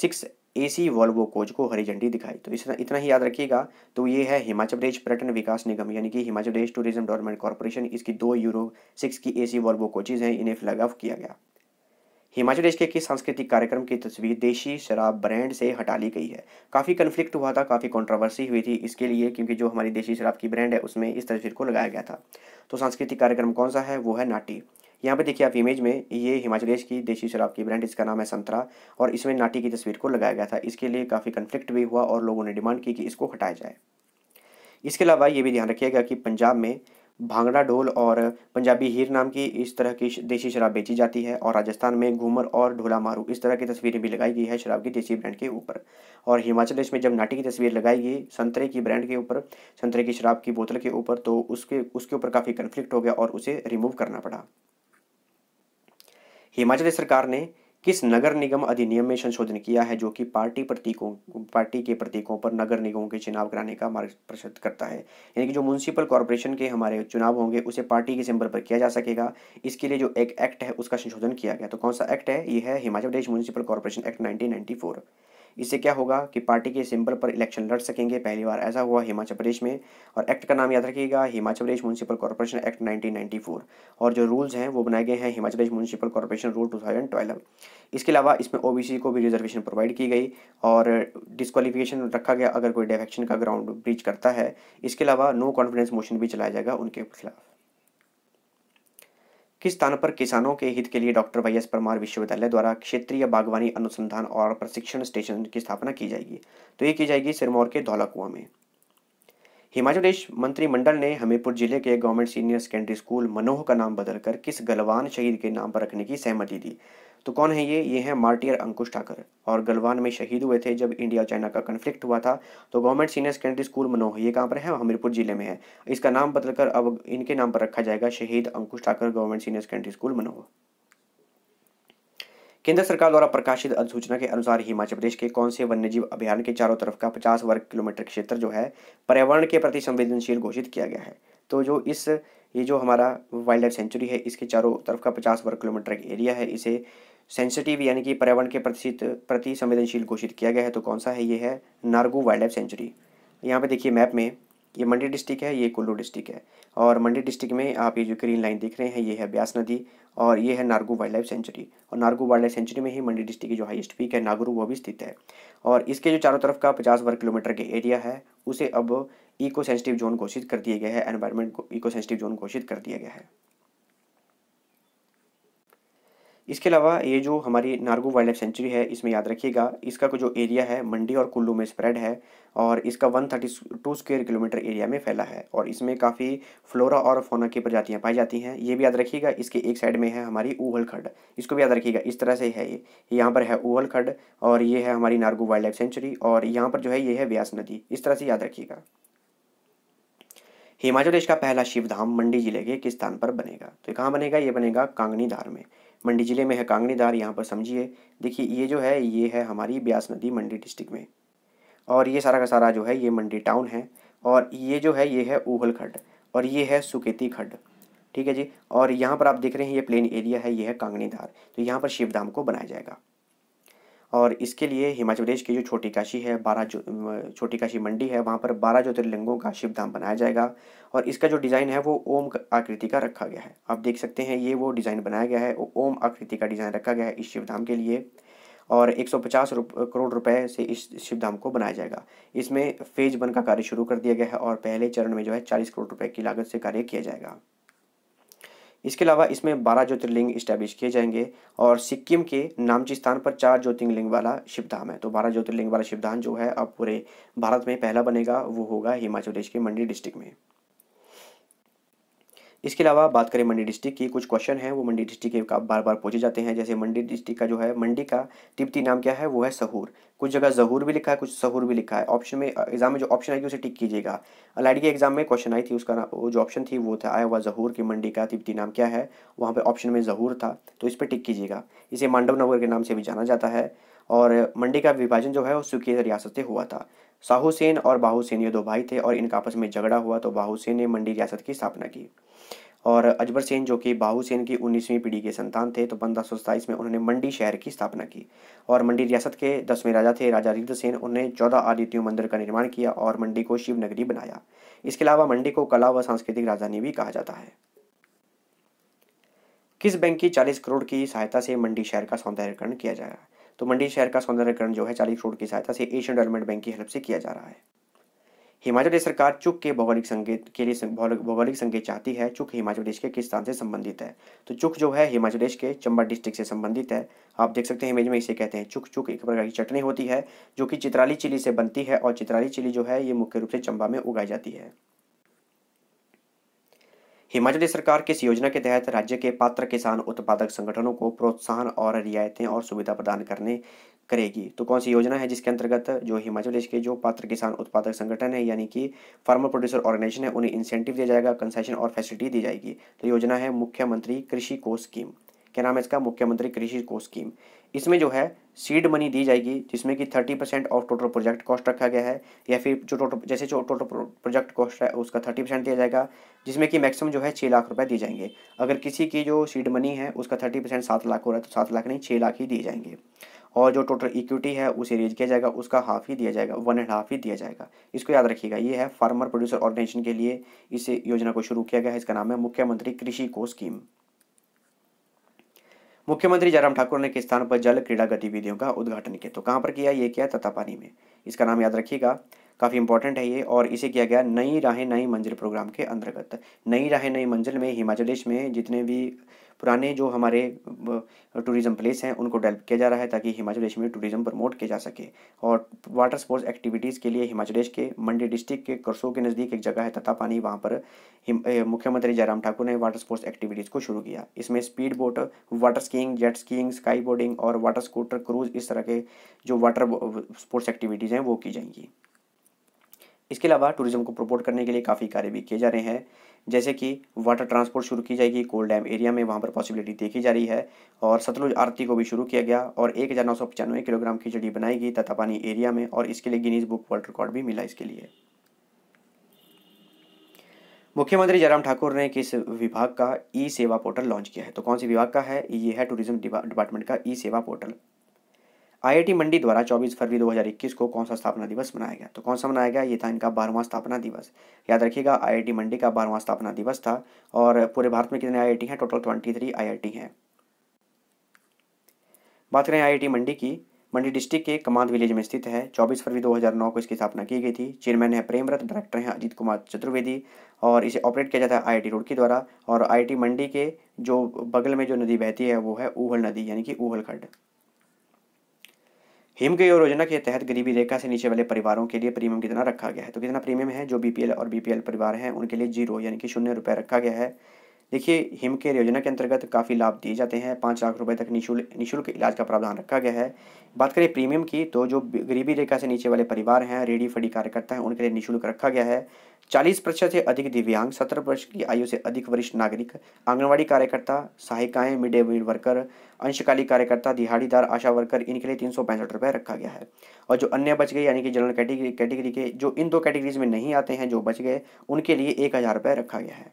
six AC Volvo coach को हरी झंडी दिखाई तो इतना इतना ही याद रखिएगा तो ये है हिमाचल प्रदेश पर्यटन विकास निगम यानी कि Himachal Pradesh tourism development corporation इसकी दो यूरो सिक्स की एसी वॉल्वो कोचेज हैं इन्हें फ्लैग ऑफ किया गया हिमाचल प्रदेश के किस सांस्कृतिक कार्यक्रम की तस्वीर देशी शराब ब्रांड से हटा ली गई है काफ़ी कन्फ्लिक्ट हुआ था काफ़ी कंट्रोवर्सी हुई थी इसके लिए क्योंकि जो हमारी देशी शराब की ब्रांड है उसमें इस तस्वीर को लगाया गया था तो सांस्कृतिक कार्यक्रम कौन सा है वो है नाटी यहाँ पे देखिए आप इमेज में ये हिमाचल देश की देशी शराब की ब्रांड इसका नाम है संतरा और इसमें नाटी की तस्वीर को लगाया गया था इसके लिए काफ़ी कन्फ्लिक्ट भी हुआ और लोगों ने डिमांड की कि इसको हटाया जाए इसके अलावा ये भी ध्यान रखिएगा कि पंजाब में भांगड़ा ढोल और पंजाबी हीर नाम की इस तरह की देसी शराब बेची जाती है और राजस्थान में घूमर और ढोला मारू इस तरह की तस्वीरें भी लगाई गई है शराब की देसी ब्रांड के ऊपर और हिमाचल प्रदेश में जब नाटी की तस्वीर लगाई गई संतरे की ब्रांड के ऊपर संतरे की शराब की बोतल के ऊपर तो उसके उसके ऊपर काफ़ी कन्फ्लिक्ट हो गया और उसे रिमूव करना पड़ा हिमाचल सरकार ने किस नगर निगम अधिनियम में संशोधन किया है जो कि पार्टी प्रतीकों पार्टी के प्रतीकों पर नगर निगमों के चुनाव कराने का मार्ग प्रशस्त करता है यानी कि जो म्यूनसिपल कॉरपोरेशन के हमारे चुनाव होंगे उसे पार्टी के सिंबल पर किया जा सकेगा इसके लिए जो एक एक्ट है उसका संशोधन किया गया तो कौन सा एक्ट है यह है Himachal Pradesh municipal corporation act nineteen इससे क्या होगा कि पार्टी के सिंबल पर इलेक्शन लड़ सकेंगे पहली बार ऐसा हुआ हिमाचल प्रदेश में और एक्ट का नाम याद रखिएगा Himachal Pradesh municipal corporation act 1994 और जो रूल्स हैं वो बनाए गए हैं Himachal Pradesh municipal corporation rule two इसके अलावा इसमें ओ को भी रिजर्वेशन प्रोवाइड की गई और डिस्कालिफिकेशन रखा गया अगर कोई डेफेक्शन का ग्राउंड ब्रीच करता है इसके अलावा नो कॉन्फिडेंस मोशन भी चलाया जाएगा उनके खिलाफ किस स्थान पर किसानों के हित के लिए डॉक्टर वाई एस परमार विश्वविद्यालय द्वारा क्षेत्रीय बागवानी अनुसंधान और प्रशिक्षण स्टेशन की स्थापना की जाएगी तो ये की जाएगी सिरमौर के धौलाकुआ में हिमाचल प्रदेश मंत्रिमंडल ने हमीरपुर जिले के government senior secondary school Manoh का नाम बदलकर किस गलवान शहीद के नाम पर रखने की सहमति दी तो कौन है ये ये हैं मार्टियर अंकुश ठाकर और गलवान में शहीद हुए थे जब इंडिया चाइना का कन्फ्लिक्ट हुआ था तो government senior secondary school Manoh ये कहाँ पर है हमीरपुर जिले में है इसका नाम बदलकर अब इनके नाम पर रखा जाएगा शहीद Ankush Thakar government senior secondary school मनोह केंद्र सरकार द्वारा प्रकाशित अधिसूचना के अनुसार हिमाचल प्रदेश के कौन से वन्यजीव अभियान के चारों तरफ का 50 वर्ग किलोमीटर क्षेत्र जो है पर्यावरण के प्रति संवेदनशील घोषित किया गया है तो जो इस ये जो हमारा वाइल्ड लाइफ सेंचुरी है इसके चारों तरफ का 50 वर्ग किलोमीटर एरिया है इसे सेंसिटिव यानी कि पर्यावरण के प्रतिशत प्रति संवेदनशील घोषित किया गया है तो कौन सा है ये है नारगू वाइल्ड लाइफ सेंचुरी यहाँ पे देखिए मैप में ये मंडी डिस्ट्रिक्ट है ये कुल्लू डिस्ट्रिक्ट है और मंडी डिस्ट्रिक्ट में आप ये जो ग्रीन लाइन देख रहे हैं ये है ब्यास नदी और ये है नारगू वाइल्ड लाइफ सेंचुरी और नारगू वाइल्ड लाइफ सेंचुरी में ही मंडी डिस्ट्रिक्ट की जो हाइस्ट पीक है नागरू वो भी स्थित है और इसके जो चारों तरफ का पचास वर्ग किलोमीटर के एरिया है उसे अब इको सेंसिटिव जोन घोषित कर दिया गया है एनवायरमेंट को इको सेंसिटिव जोन घोषित कर दिया गया है इसके अलावा ये जो हमारी नार्गो वाइल्ड लाइफ सेंचुरी है इसमें याद रखिएगा इसका जो एरिया है मंडी और कुल्लू में स्प्रेड है और इसका 132 स्क्वेयर किलोमीटर एरिया में फैला है और इसमें काफ़ी फ्लोरा और फोना की प्रजातियाँ पाई जाती हैं ये भी याद रखिएगा इसके एक साइड में है हमारी ऊहल खड इसको भी याद रखिएगा इस तरह से है ये यहाँ पर है ऊहल खड और ये है हमारी नार्गो वाइल्ड लाइफ सेंचुरी और यहाँ पर जो है ये है व्यास नदी इस तरह से याद रखिएगा हिमाचल प्रदेश का पहला शिवधाम मंडी जिले के किस स्थान पर बनेगा तो कहाँ बनेगा ये बनेगा कांगनी धार में मंडी ज़िले में है कांगनीदार यहाँ पर समझिए देखिए ये जो है ये है हमारी ब्यास नदी मंडी डिस्ट्रिक्ट में और ये सारा का सारा जो है ये मंडी टाउन है और ये जो है ये है ऊहल खड्ड और ये है सुकेती खड्ड ठीक है जी और यहाँ पर आप देख रहे हैं ये प्लेन एरिया है ये है कांगनीधार तो यहाँ पर शिवधाम को बनाया जाएगा और इसके लिए हिमाचल प्रदेश की जो छोटी काशी है बारह जो छोटी काशी मंडी है वहाँ पर बारह ज्योतिर्लिंगों का शिव धाम बनाया जाएगा और इसका जो डिज़ाइन है वो ओम आकृति का रखा गया है आप देख सकते हैं ये वो डिज़ाइन बनाया गया है ओम आकृति का डिज़ाइन रखा गया है इस शिव धाम के लिए और एक रुप, करोड़ रुपए से इस शिव धाम को बनाया जाएगा इसमें फेज वन का कार्य शुरू कर दिया गया है और पहले चरण में जो है 40 करोड़ रुपए की लागत से कार्य किया जाएगा इसके अलावा इसमें बारह ज्योतिर्लिंग इस्टेब्लिश किए जाएंगे और सिक्किम के नामची स्थान पर चार ज्योतिर्लिंग वाला शिवधाम है तो बारह ज्योतिर्लिंग वाला शिवधाम जो है अब पूरे भारत में पहला बनेगा वो होगा हिमाचल प्रदेश के मंडी डिस्ट्रिक्ट में इसके अलावा बात करें मंडी डिस्ट्रिक्ट की कुछ क्वेश्चन हैं वो मंडी डिस्ट्रिक्ट के बार बार पूछे जाते हैं जैसे मंडी डिस्ट्रिक्ट का जो है मंडी का तिब्बती नाम क्या है वो है सहूर कुछ जगह जहूर भी लिखा है कुछ सहूर भी लिखा है ऑप्शन में एग्जाम में जो ऑप्शन आएगी उसे टिक कीजिएगा अलाइड के एग्जाम में क्वेश्चन आई थी उसका वो जो ऑप्शन थी वो था आया हुआ जहूर की मंडी का तिब्बती नाम क्या है वहाँ पर ऑप्शन में जहूर था तो इस पर टिक कीजिएगा इसे मांडव नगर के नाम से भी जाना जाता है और मंडी का विभाजन जो है वो सुखी रियासत से हुआ था साहूसेन और बाहूसेन ये दो भाई थे और इनका आपस में झगड़ा हुआ तो बाहूसेन ने मंडी रियासत की स्थापना की और अजबर सेन जो कि बाहू सेन की उन्नीसवीं पीढ़ी के संतान थे तो पंद्रह सौ सत्ताईस में उन्होंने मंडी शहर की स्थापना की और मंडी रियासत के दसवें राजा थे राजा रिद्ध सेन उन्होंने चौदह आदित्य मंदिर का निर्माण किया और मंडी को शिव नगरी बनाया इसके अलावा मंडी को कला व सांस्कृतिक राजधानी भी कहा जाता है किस बैंक की चालीस करोड़ की सहायता से मंडी शहर का सौंदर्यकरण किया जा रहा है तो मंडी शहर का सौंदर्यकरण जो है चालीस करोड़ की सहायता से एशियन डेवलपमेंट बैंक की हेल्प से किया जा रहा है हिमाचल प्रदेश सरकार चुक के भौगोलिक संकेत के लिए भौगोलिक संकेत चाहती है चुक हिमाचल प्रदेश के किस स्थान से संबंधित है तो चुक जो है हिमाचल प्रदेश के चंबा डिस्ट्रिक्ट से संबंधित है आप देख सकते हैं इमेज में इसे कहते हैं चुक चुक एक प्रकार की चटनी होती है जो कि चित्राली चिली से बनती है और चित्राली चिली जो है ये मुख्य रूप से चंबा में उगाई जाती है हिमाचल सरकार की इस योजना के तहत राज्य के पात्र किसान उत्पादक संगठनों को प्रोत्साहन और रियायतें और सुविधा प्रदान करने करेगी तो कौन सी योजना है जिसके अंतर्गत जो हिमाचल प्रदेश के जो पात्र किसान उत्पादक संगठन है यानी कि फार्मर प्रोड्यूसर ऑर्गेनाइजेशन है उन्हें इंसेंटिव दिया जाएगा कंसेशन और फैसिलिटी दी जाएगी तो योजना है मुख्यमंत्री कृषि कोष स्कीम क्या नाम है इसका मुख्यमंत्री कृषि कोष स्कीम इसमें जो है सीड मनी दी जाएगी जिसमें कि thirty percent of total project cost रखा गया है या फिर जो टोटल जैसे जो टोटल प्रोजेक्ट कॉस्ट है उसका थर्टी परसेंट दिया जाएगा जिसमें कि मैक्सिमम जो है छः लाख रुपए दिए जाएंगे अगर किसी की जो सीड मनी है उसका थर्टी परसेंट सात लाख हो रहा है तो सात लाख नहीं छः लाख ही दिए जाएंगे और जो टोटल इक्विटी है उसे रेज किया जाएगा उसका हाफ ही दिया जाएगा वन एंड हाफ ही दिया जाएगा इसको याद रखिएगा ये है फार्मर प्रोड्यूसर ऑर्गेनाइजेशन के लिए इस योजना को शुरू किया गया है इसका नाम है मुख्यमंत्री कृषि को स्कीम मुख्यमंत्री जयराम ठाकुर ने किस स्थान पर जल क्रीड़ा गतिविधियों का उद्घाटन किया तो कहाँ पर किया ये किया ततापानी में इसका नाम याद रखिएगा काफ़ी इंपॉर्टेंट है ये और इसे किया गया नई राहें नई मंजिल प्रोग्राम के अंतर्गत नई राहें नई मंजिल में हिमाचल प्रदेश में जितने भी पुराने जो हमारे टूरिज़म प्लेस हैं उनको डेवलप किया जा रहा है ताकि हिमाचल प्रदेश में टूरिज़्म प्रमोट किया जा सके और वाटर स्पोर्ट्स एक्टिविटीज़ के लिए हिमाचल प्रदेश के मंडी डिस्ट्रिक्ट के करसों के नज़दीक एक जगह है तथा पानी वहाँ पर मुख्यमंत्री जयराम ठाकुर ने वाटर स्पोर्ट्स एक्टिविटीज़ को शुरू किया इसमें speed boat water skiing jet skiing sky boarding और वाटर स्कूटर क्रूज इस तरह के जो वाटर स्पोर्ट्स एक्टिविटीज़ हैं वो की जाएंगी इसके अलावा टूरिज़्म को प्रमोट करने के लिए काफ़ी कार्य भी किए जा रहे हैं जैसे कि वाटर ट्रांसपोर्ट शुरू की जाएगी कोल डैम एरिया में वहाँ पर पॉसिबिलिटी देखी जा रही है और सतलुज आरती को भी शुरू किया गया और एक हज़ार नौ सौ पचानवे किलोग्राम खिचड़ी बनाई गई पानी एरिया में और इसके लिए गिनीज बुक वर्ल्ड रिकॉर्ड भी मिला इसके लिए मुख्यमंत्री जयराम ठाकुर ने किस विभाग का ई सेवा पोर्टल लॉन्च किया है तो कौन से विभाग का है ये है टूरिज्म डिपार्टमेंट का ई सेवा पोर्टल आईआईटी मंडी द्वारा 24 फरवरी 2021 को कौन सा स्थापना दिवस मनाया गया तो कौन सा मनाया गया ये था इनका बारहवां स्थापना दिवस याद रखिएगा आईआईटी मंडी का बारहवां स्थापना दिवस था और पूरे भारत में कितने आईआईटी हैं टोटल 23 आईआईटी हैं बात करें आईआईटी मंडी की मंडी डिस्ट्रिक्ट के कमांद विलेज में स्थित है 24 फरवरी 2009 को इसकी स्थापना की गई थी चेयरमैन है प्रेमरत डायरेक्टर हैं अजीत कुमार चतुर्वेदी और इसे ऑपरेट किया जाता है आईआईटी रोड के द्वारा और आईआईटी मंडी के जो बगल में जो नदी बहती है वो है ऊहल नदी यानी कि ऊहल खड हिम के योजना के तहत गरीबी रेखा से नीचे वाले परिवारों के लिए प्रीमियम कितना रखा गया है तो कितना प्रीमियम है जो बीपीएल और बीपीएल परिवार हैं उनके लिए जीरो यानी कि शून्य रुपये रखा गया है देखिए हिम केयर योजना के अंतर्गत काफ़ी लाभ दिए जाते हैं पाँच लाख रुपये तक निःशुल्क निशुल्क इलाज का प्रावधान रखा गया है बात करें प्रीमियम की तो जो गरीबी रेखा से नीचे वाले परिवार हैं रेडी फडी कार्यकर्ता हैं उनके लिए निःशुल्क रखा गया है चालीस प्रतिशत से अधिक दिव्यांग सत्रह वर्ष की आयु से अधिक वरिष्ठ नागरिक आंगनबाड़ी कार्यकर्ता सहायिकाएँ मिड डे मील वर्कर अंशकाली कार्यकर्ता दिहाड़ीदार आशा वर्कर इनके लिए तीन सौ पैंसठ रुपये रखा गया है और जो अन्य बच गए यानी कि जनरल कैटेगरी कैटेगरी के जो इन दो कैटेगरीज में नहीं आते हैं जो बच गए उनके लिए एक हज़ार रुपये रखा गया है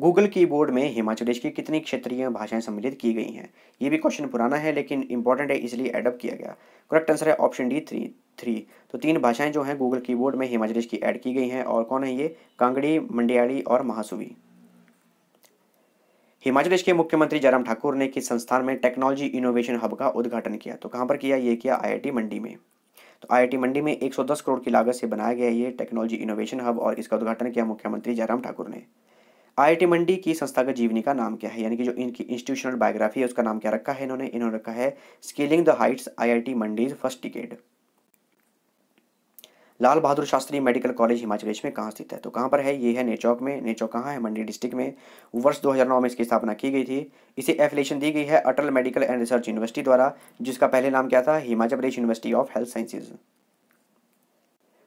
गूगल की बोर्ड में हिमाचल प्रदेश की कितनी क्षेत्रीय भाषाएं सम्मिलित की गई हैं ये भी क्वेश्चन पुराना है लेकिन इंपॉर्टेंट है इसलिए एडअप किया गया करेक्ट आंसर है ऑप्शन डी थ्री थ्री तो तीन भाषाएं जो हैं गूगल की बोर्ड में हिमाचल प्रदेश की ऐड की गई हैं और कौन है ये कांगड़ी मंडियाली और महासुवी हिमाचल प्रदेश के मुख्यमंत्री जयराम ठाकुर ने किस संस्थान में टेक्नोलॉजी इनोवेशन हब का उद्घाटन किया तो कहाँ पर किया ये किया आई मंडी में तो आई मंडी में 110 करोड़ की लागत से बनाया गया ये टेक्नोलॉजी इनोवेशन हब और इसका उद्घाटन किया मुख्यमंत्री जयराम ठाकुर ने आई मंडी की का जीवनी का नाम क्या है यानी कि जो इनकी इंस्टीट्यूशनल बायोग्राफी है उसका नाम क्या रखा है इन्होंने इन्होंने रखा है स्केलिंग द हाइट्स टी मंडीज first ticket Lal Bahadur Shastri medical college Himachal Pradesh में कहाँ स्थित है तो कहाँ पर है ये है नेचौक में नेचौक कहाँ है मंडी डिस्ट्रिक्ट में वर्ष 2009 में इसकी स्थापना की गई थी इसे एफिलेशन दी गई है Atal medical and research university द्वारा जिसका पहले नाम क्या था Himachal Pradesh university of health sciences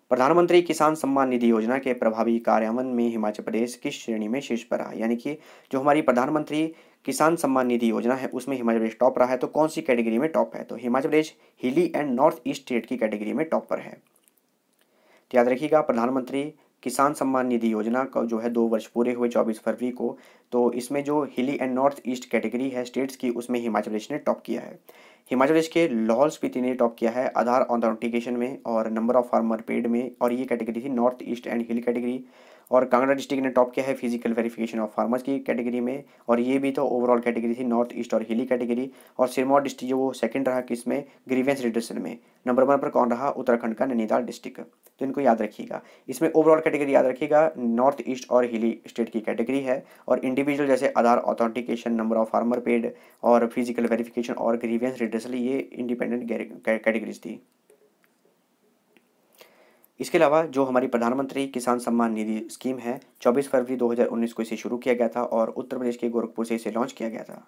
Pradhan Mantri Kisan सम्मान निधि योजना के प्रभावी कार्यान्वयन में हिमाचल प्रदेश किस श्रेणी में शीर्ष पर रहा यानी कि जो हमारी प्रधानमंत्री किसान सम्मान निधि योजना है उसमें हिमाचल प्रदेश टॉप रहा है तो कौन सी कैटेगरी में टॉप है तो Himachal Pradesh hilly and north east state की कैटेगरी में टॉप पर है तो याद रखिएगा प्रधानमंत्री किसान सम्मान निधि योजना का जो है दो वर्ष पूरे हुए चौबीस फरवरी को तो इसमें जो hilly and north east category है स्टेट्स की उसमें हिमाचल प्रदेश ने टॉप किया है हिमाचल प्रदेश के लाहौल स्पीति ने टॉप किया है आधार ऑथेंटिकेशन में और नंबर ऑफ फार्मर पेड में और ये कैटेगरी थी north east and hill category और कांगड़ा डिस्ट्रिक्ट ने टॉप किया है फिजिकल वेरिफिकेशन ऑफ फार्मर्स की कैटेगरी में और ये भी तो ओवरऑल कैटेगरी थी नॉर्थ ईस्ट और हिली कैटेगरी और सिरमौर डिस्ट्रिक्ट जो वो सेकंड रहा किस में ग्रीवेंस रिडर्सन में नंबर वन पर कौन रहा उत्तराखंड का नैनीताल डिस्ट्रिक्ट तो इनको याद रखिएगा इसमें ओवरऑल कैटेगरी याद रखिएगा नॉर्थ ईस्ट और हिली स्टेट की कैटेगरी है और इंडिविजुअल जैसे Aadhaar authentication number of farmer paid और फिजिकल वेरिफिकेशन और ग्रीवेंस रिडर्सल ये इंडिपेंडेंट कैटेगरीज थी इसके अलावा जो हमारी प्रधानमंत्री किसान सम्मान निधि स्कीम है 24 फरवरी 2019 को इसे शुरू किया गया था और उत्तर प्रदेश के गोरखपुर से इसे लॉन्च किया गया था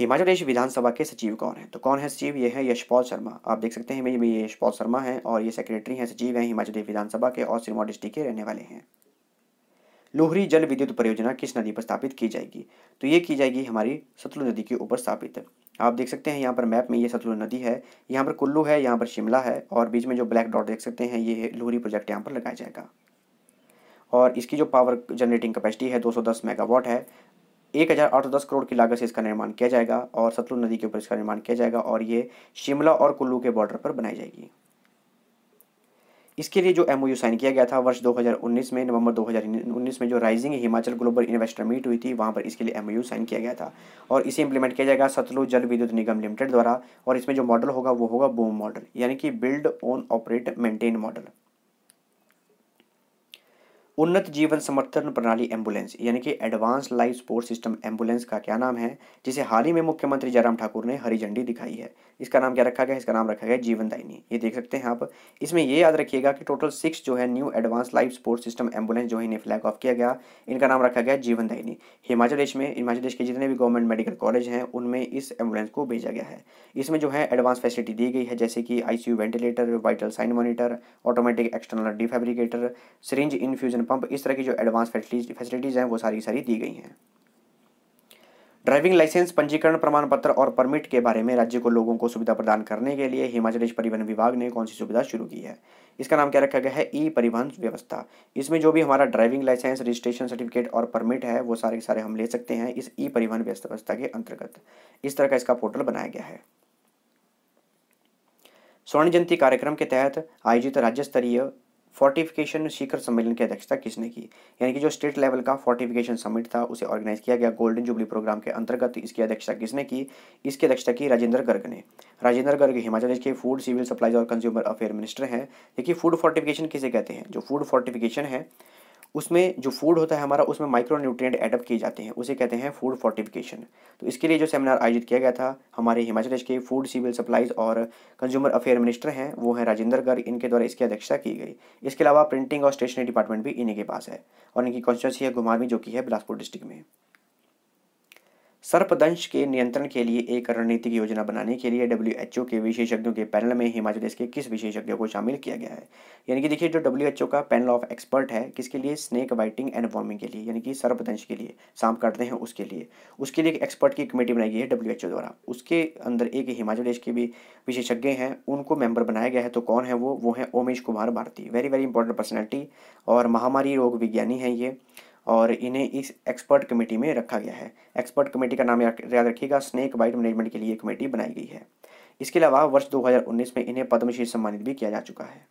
हिमाचल प्रदेश विधानसभा के सचिव कौन है तो कौन है सचिव ये है यशपाल शर्मा आप देख सकते हैं ये यशपाल शर्मा है और ये सेक्रेटरी हैं सचिव हैं हिमाचल प्रदेश विधानसभा के और सिरमौर डिस्ट्रिक्ट के रहने वाले हैं लोहरी जल विद्युत परियोजना किस नदी पर स्थापित की जाएगी तो ये की जाएगी हमारी सतलुज नदी के ऊपर स्थापित आप देख सकते हैं यहाँ पर मैप में ये सतलुज नदी है यहाँ पर कुल्लू है यहाँ पर शिमला है और बीच में जो ब्लैक डॉट देख सकते हैं ये लोहरी प्रोजेक्ट यहाँ पर लगाया जाएगा और इसकी जो पावर जनरेटिंग कैपेसिटी है 210 मेगावाट है एक हज़ार आठ सौ दस करोड़ की लागत से इसका निर्माण किया जाएगा और सतलुज नदी के ऊपर इसका निर्माण किया जाएगा और ये शिमला और कुल्लू के बॉर्डर पर बनाई जाएगी इसके लिए जो एम साइन किया गया था वर्ष 2019 में नवंबर 2019 में जो rising Himachal global investor meet हुई थी वहाँ पर इसके लिए एम साइन किया गया था और इसे इंप्लीमेंट किया जाएगा सतलुज जल विद्युत निगम लिमिटेड द्वारा और इसमें जो मॉडल होगा वो होगा बोम मॉडल यानी कि build on operate maintain model उन्नत जीवन समर्थन प्रणाली एम्बुलेंस यानी कि advance life support system ambulance का क्या नाम है जिसे हाल ही में मुख्यमंत्री जयराम ठाकुर ने हरी झंडी दिखाई है इसका नाम क्या रखा गया इसका नाम रखा गया जीवन दायनी ये देख सकते हैं आप इसमें ये याद रखिएगा कि टोटल सिक्स जो है new advance life support system ambulance जो है इन्हें फ्लैग ऑफ किया गया इनका नाम रखा गया जीवन दायनी हिमाचल प्रदेश में हिमाचल प्रदेश के जितने भी गवर्नमेंट मेडिकल कॉलेज हैं उनमें इस एम्बुलेंस को भेजा गया है इसमें जो है एडवांस फैसिलिटी दी गई है जैसे कि आई ventilator vital sign monitor automatic external defibrillator syringe infusion hand pump इस तरह की जो एडवांस फैसिलिटीज़ हैं वो सारी सारी दी गई हैं ड्राइविंग लाइसेंस पंजीकरण प्रमाण पत्र और परमिट के बारे में राज्य को लोगों को सुविधा प्रदान करने के लिए हिमाचल प्रदेश परिवहन विभाग ने कौन सी सुविधा शुरू की है इसका नाम क्या रखा गया है ई परिवहन व्यवस्था इसमें जो भी हमारा ड्राइविंग लाइसेंस रजिस्ट्रेशन सर्टिफिकेट और परमिट है वो सारे सारे हम ले सकते हैं इस ई परिवहन व्यवस्था के अंतर्गत इस तरह का इसका पोर्टल बनाया गया है स्वर्ण जयंती कार्यक्रम के तहत आयोजित राज्य स्तरीय फोर्टिफिकेशन शिखर सम्मेलन की अध्यक्षता किसने की यानी कि जो स्टेट लेवल का फोर्टिफिकेशन समिट था उसे ऑर्गेनाइज किया गया गोल्डन जुबली प्रोग्राम के अंतर्गत इसकी अध्यक्षता किसने की इसकी अध्यक्षता की राजेंद्र गर्ग ने राजेंद्र गर्ग हिमाचल प्रदेश के फूड सिविल सप्लाईज और कंज्यूमर अफेयर मिनिस्टर हैं देखिए फूड फोर्टिफिकेशन किसे कहते हैं जो फूड फोर्टिफिकेशन है उसमें जो फूड होता है हमारा उसमें माइक्रो न्यूट्रिएंट एडअप किए जाते हैं उसे कहते हैं फूड फोर्टिफिकेशन तो इसके लिए जो सेमिनार आयोजित किया गया था हमारे हिमाचल प्रदेश के फूड सिविल सप्लाईज और कंज्यूमर अफेयर मिनिस्टर हैं वो हैं राजेंद्र गर्ग इनके द्वारा इसकी अध्यक्षता की गई इसके अलावा प्रिंटिंग और स्टेशनरी डिपार्टमेंट भी इन्हीं के पास है और इनकी कॉन्स्टिट्यूसी है घुमारवी जो कि है बिलासपुर डिस्ट्रिक्ट में सर्पदंश के नियंत्रण के लिए एक रणनीतिक योजना बनाने के लिए डब्ल्यू के विशेषज्ञों के पैनल में हिमाचल प्रदेश के किस विशेषज्ञ को शामिल किया गया है यानी कि देखिए जो डब्ल्यू का पैनल ऑफ एक्सपर्ट है किसके लिए स्नेक बाइटिंग एंड वार्मिंग के लिए यानी कि सर्पदंश के लिए सांप काटते हैं उसके लिए उसके लिए एक एक्सपर्ट की कमेटी बनाई गई है डब्ल्यू द्वारा उसके अंदर एक हिमाचल प्रदेश के भी विशेषज्ञ हैं उनको मेंबर बनाया गया है तो कौन है वो वो है Omesh Kumar Bharti very very important personality और महामारी रोग विज्ञानी हैं ये और इन्हें इस एक्सपर्ट कमेटी में रखा गया है एक्सपर्ट कमेटी का नाम याद रखिएगा स्नैक बाइट मैनेजमेंट के लिए कमेटी बनाई गई है इसके अलावा वर्ष 2019 में इन्हें पद्मश्री सम्मानित भी किया जा चुका है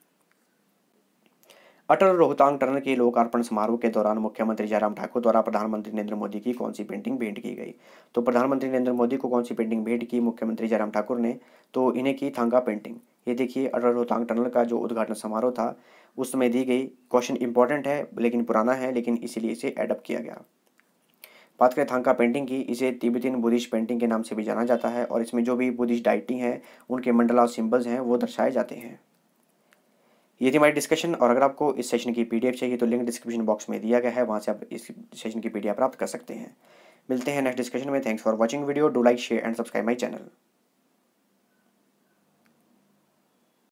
अटल रोहतांग टनल के लोकार्पण समारोह के दौरान मुख्यमंत्री जयराम ठाकुर द्वारा प्रधानमंत्री नरेंद्र मोदी की कौन सी पेंटिंग भेंट की गई तो प्रधानमंत्री नरेंद्र मोदी को कौन सी पेंटिंग भेंट की मुख्यमंत्री जयराम ठाकुर ने तो इन्हें की थांगा पेंटिंग ये देखिए अटल रोहतांग टनल का जो उद्घाटन समारोह था उस समय दी गई क्वेश्चन इंपॉर्टेंट है लेकिन पुराना है लेकिन इसीलिए इसे एडप्ट किया गया बात करें थांका पेंटिंग की इसे तिब्बतीन बुद्धिस्ट पेंटिंग के नाम से भी जाना जाता है और इसमें जो भी बुद्धिस्ट डाइटी हैं उनके मंडला सिंबल्स सिम्बल्स हैं वो दर्शाए जाते हैं ये थी हमारी डिस्कशन और अगर आपको इस सेशन की पी चाहिए तो लिंक डिस्क्रिप्शन बॉक्स में दिया गया है वहाँ से आप इस सेशन की पी प्राप्त कर सकते हैं मिलते हैं नेक्स्ट डिस्कशन में thanks for watching video do like share and subscribe my channel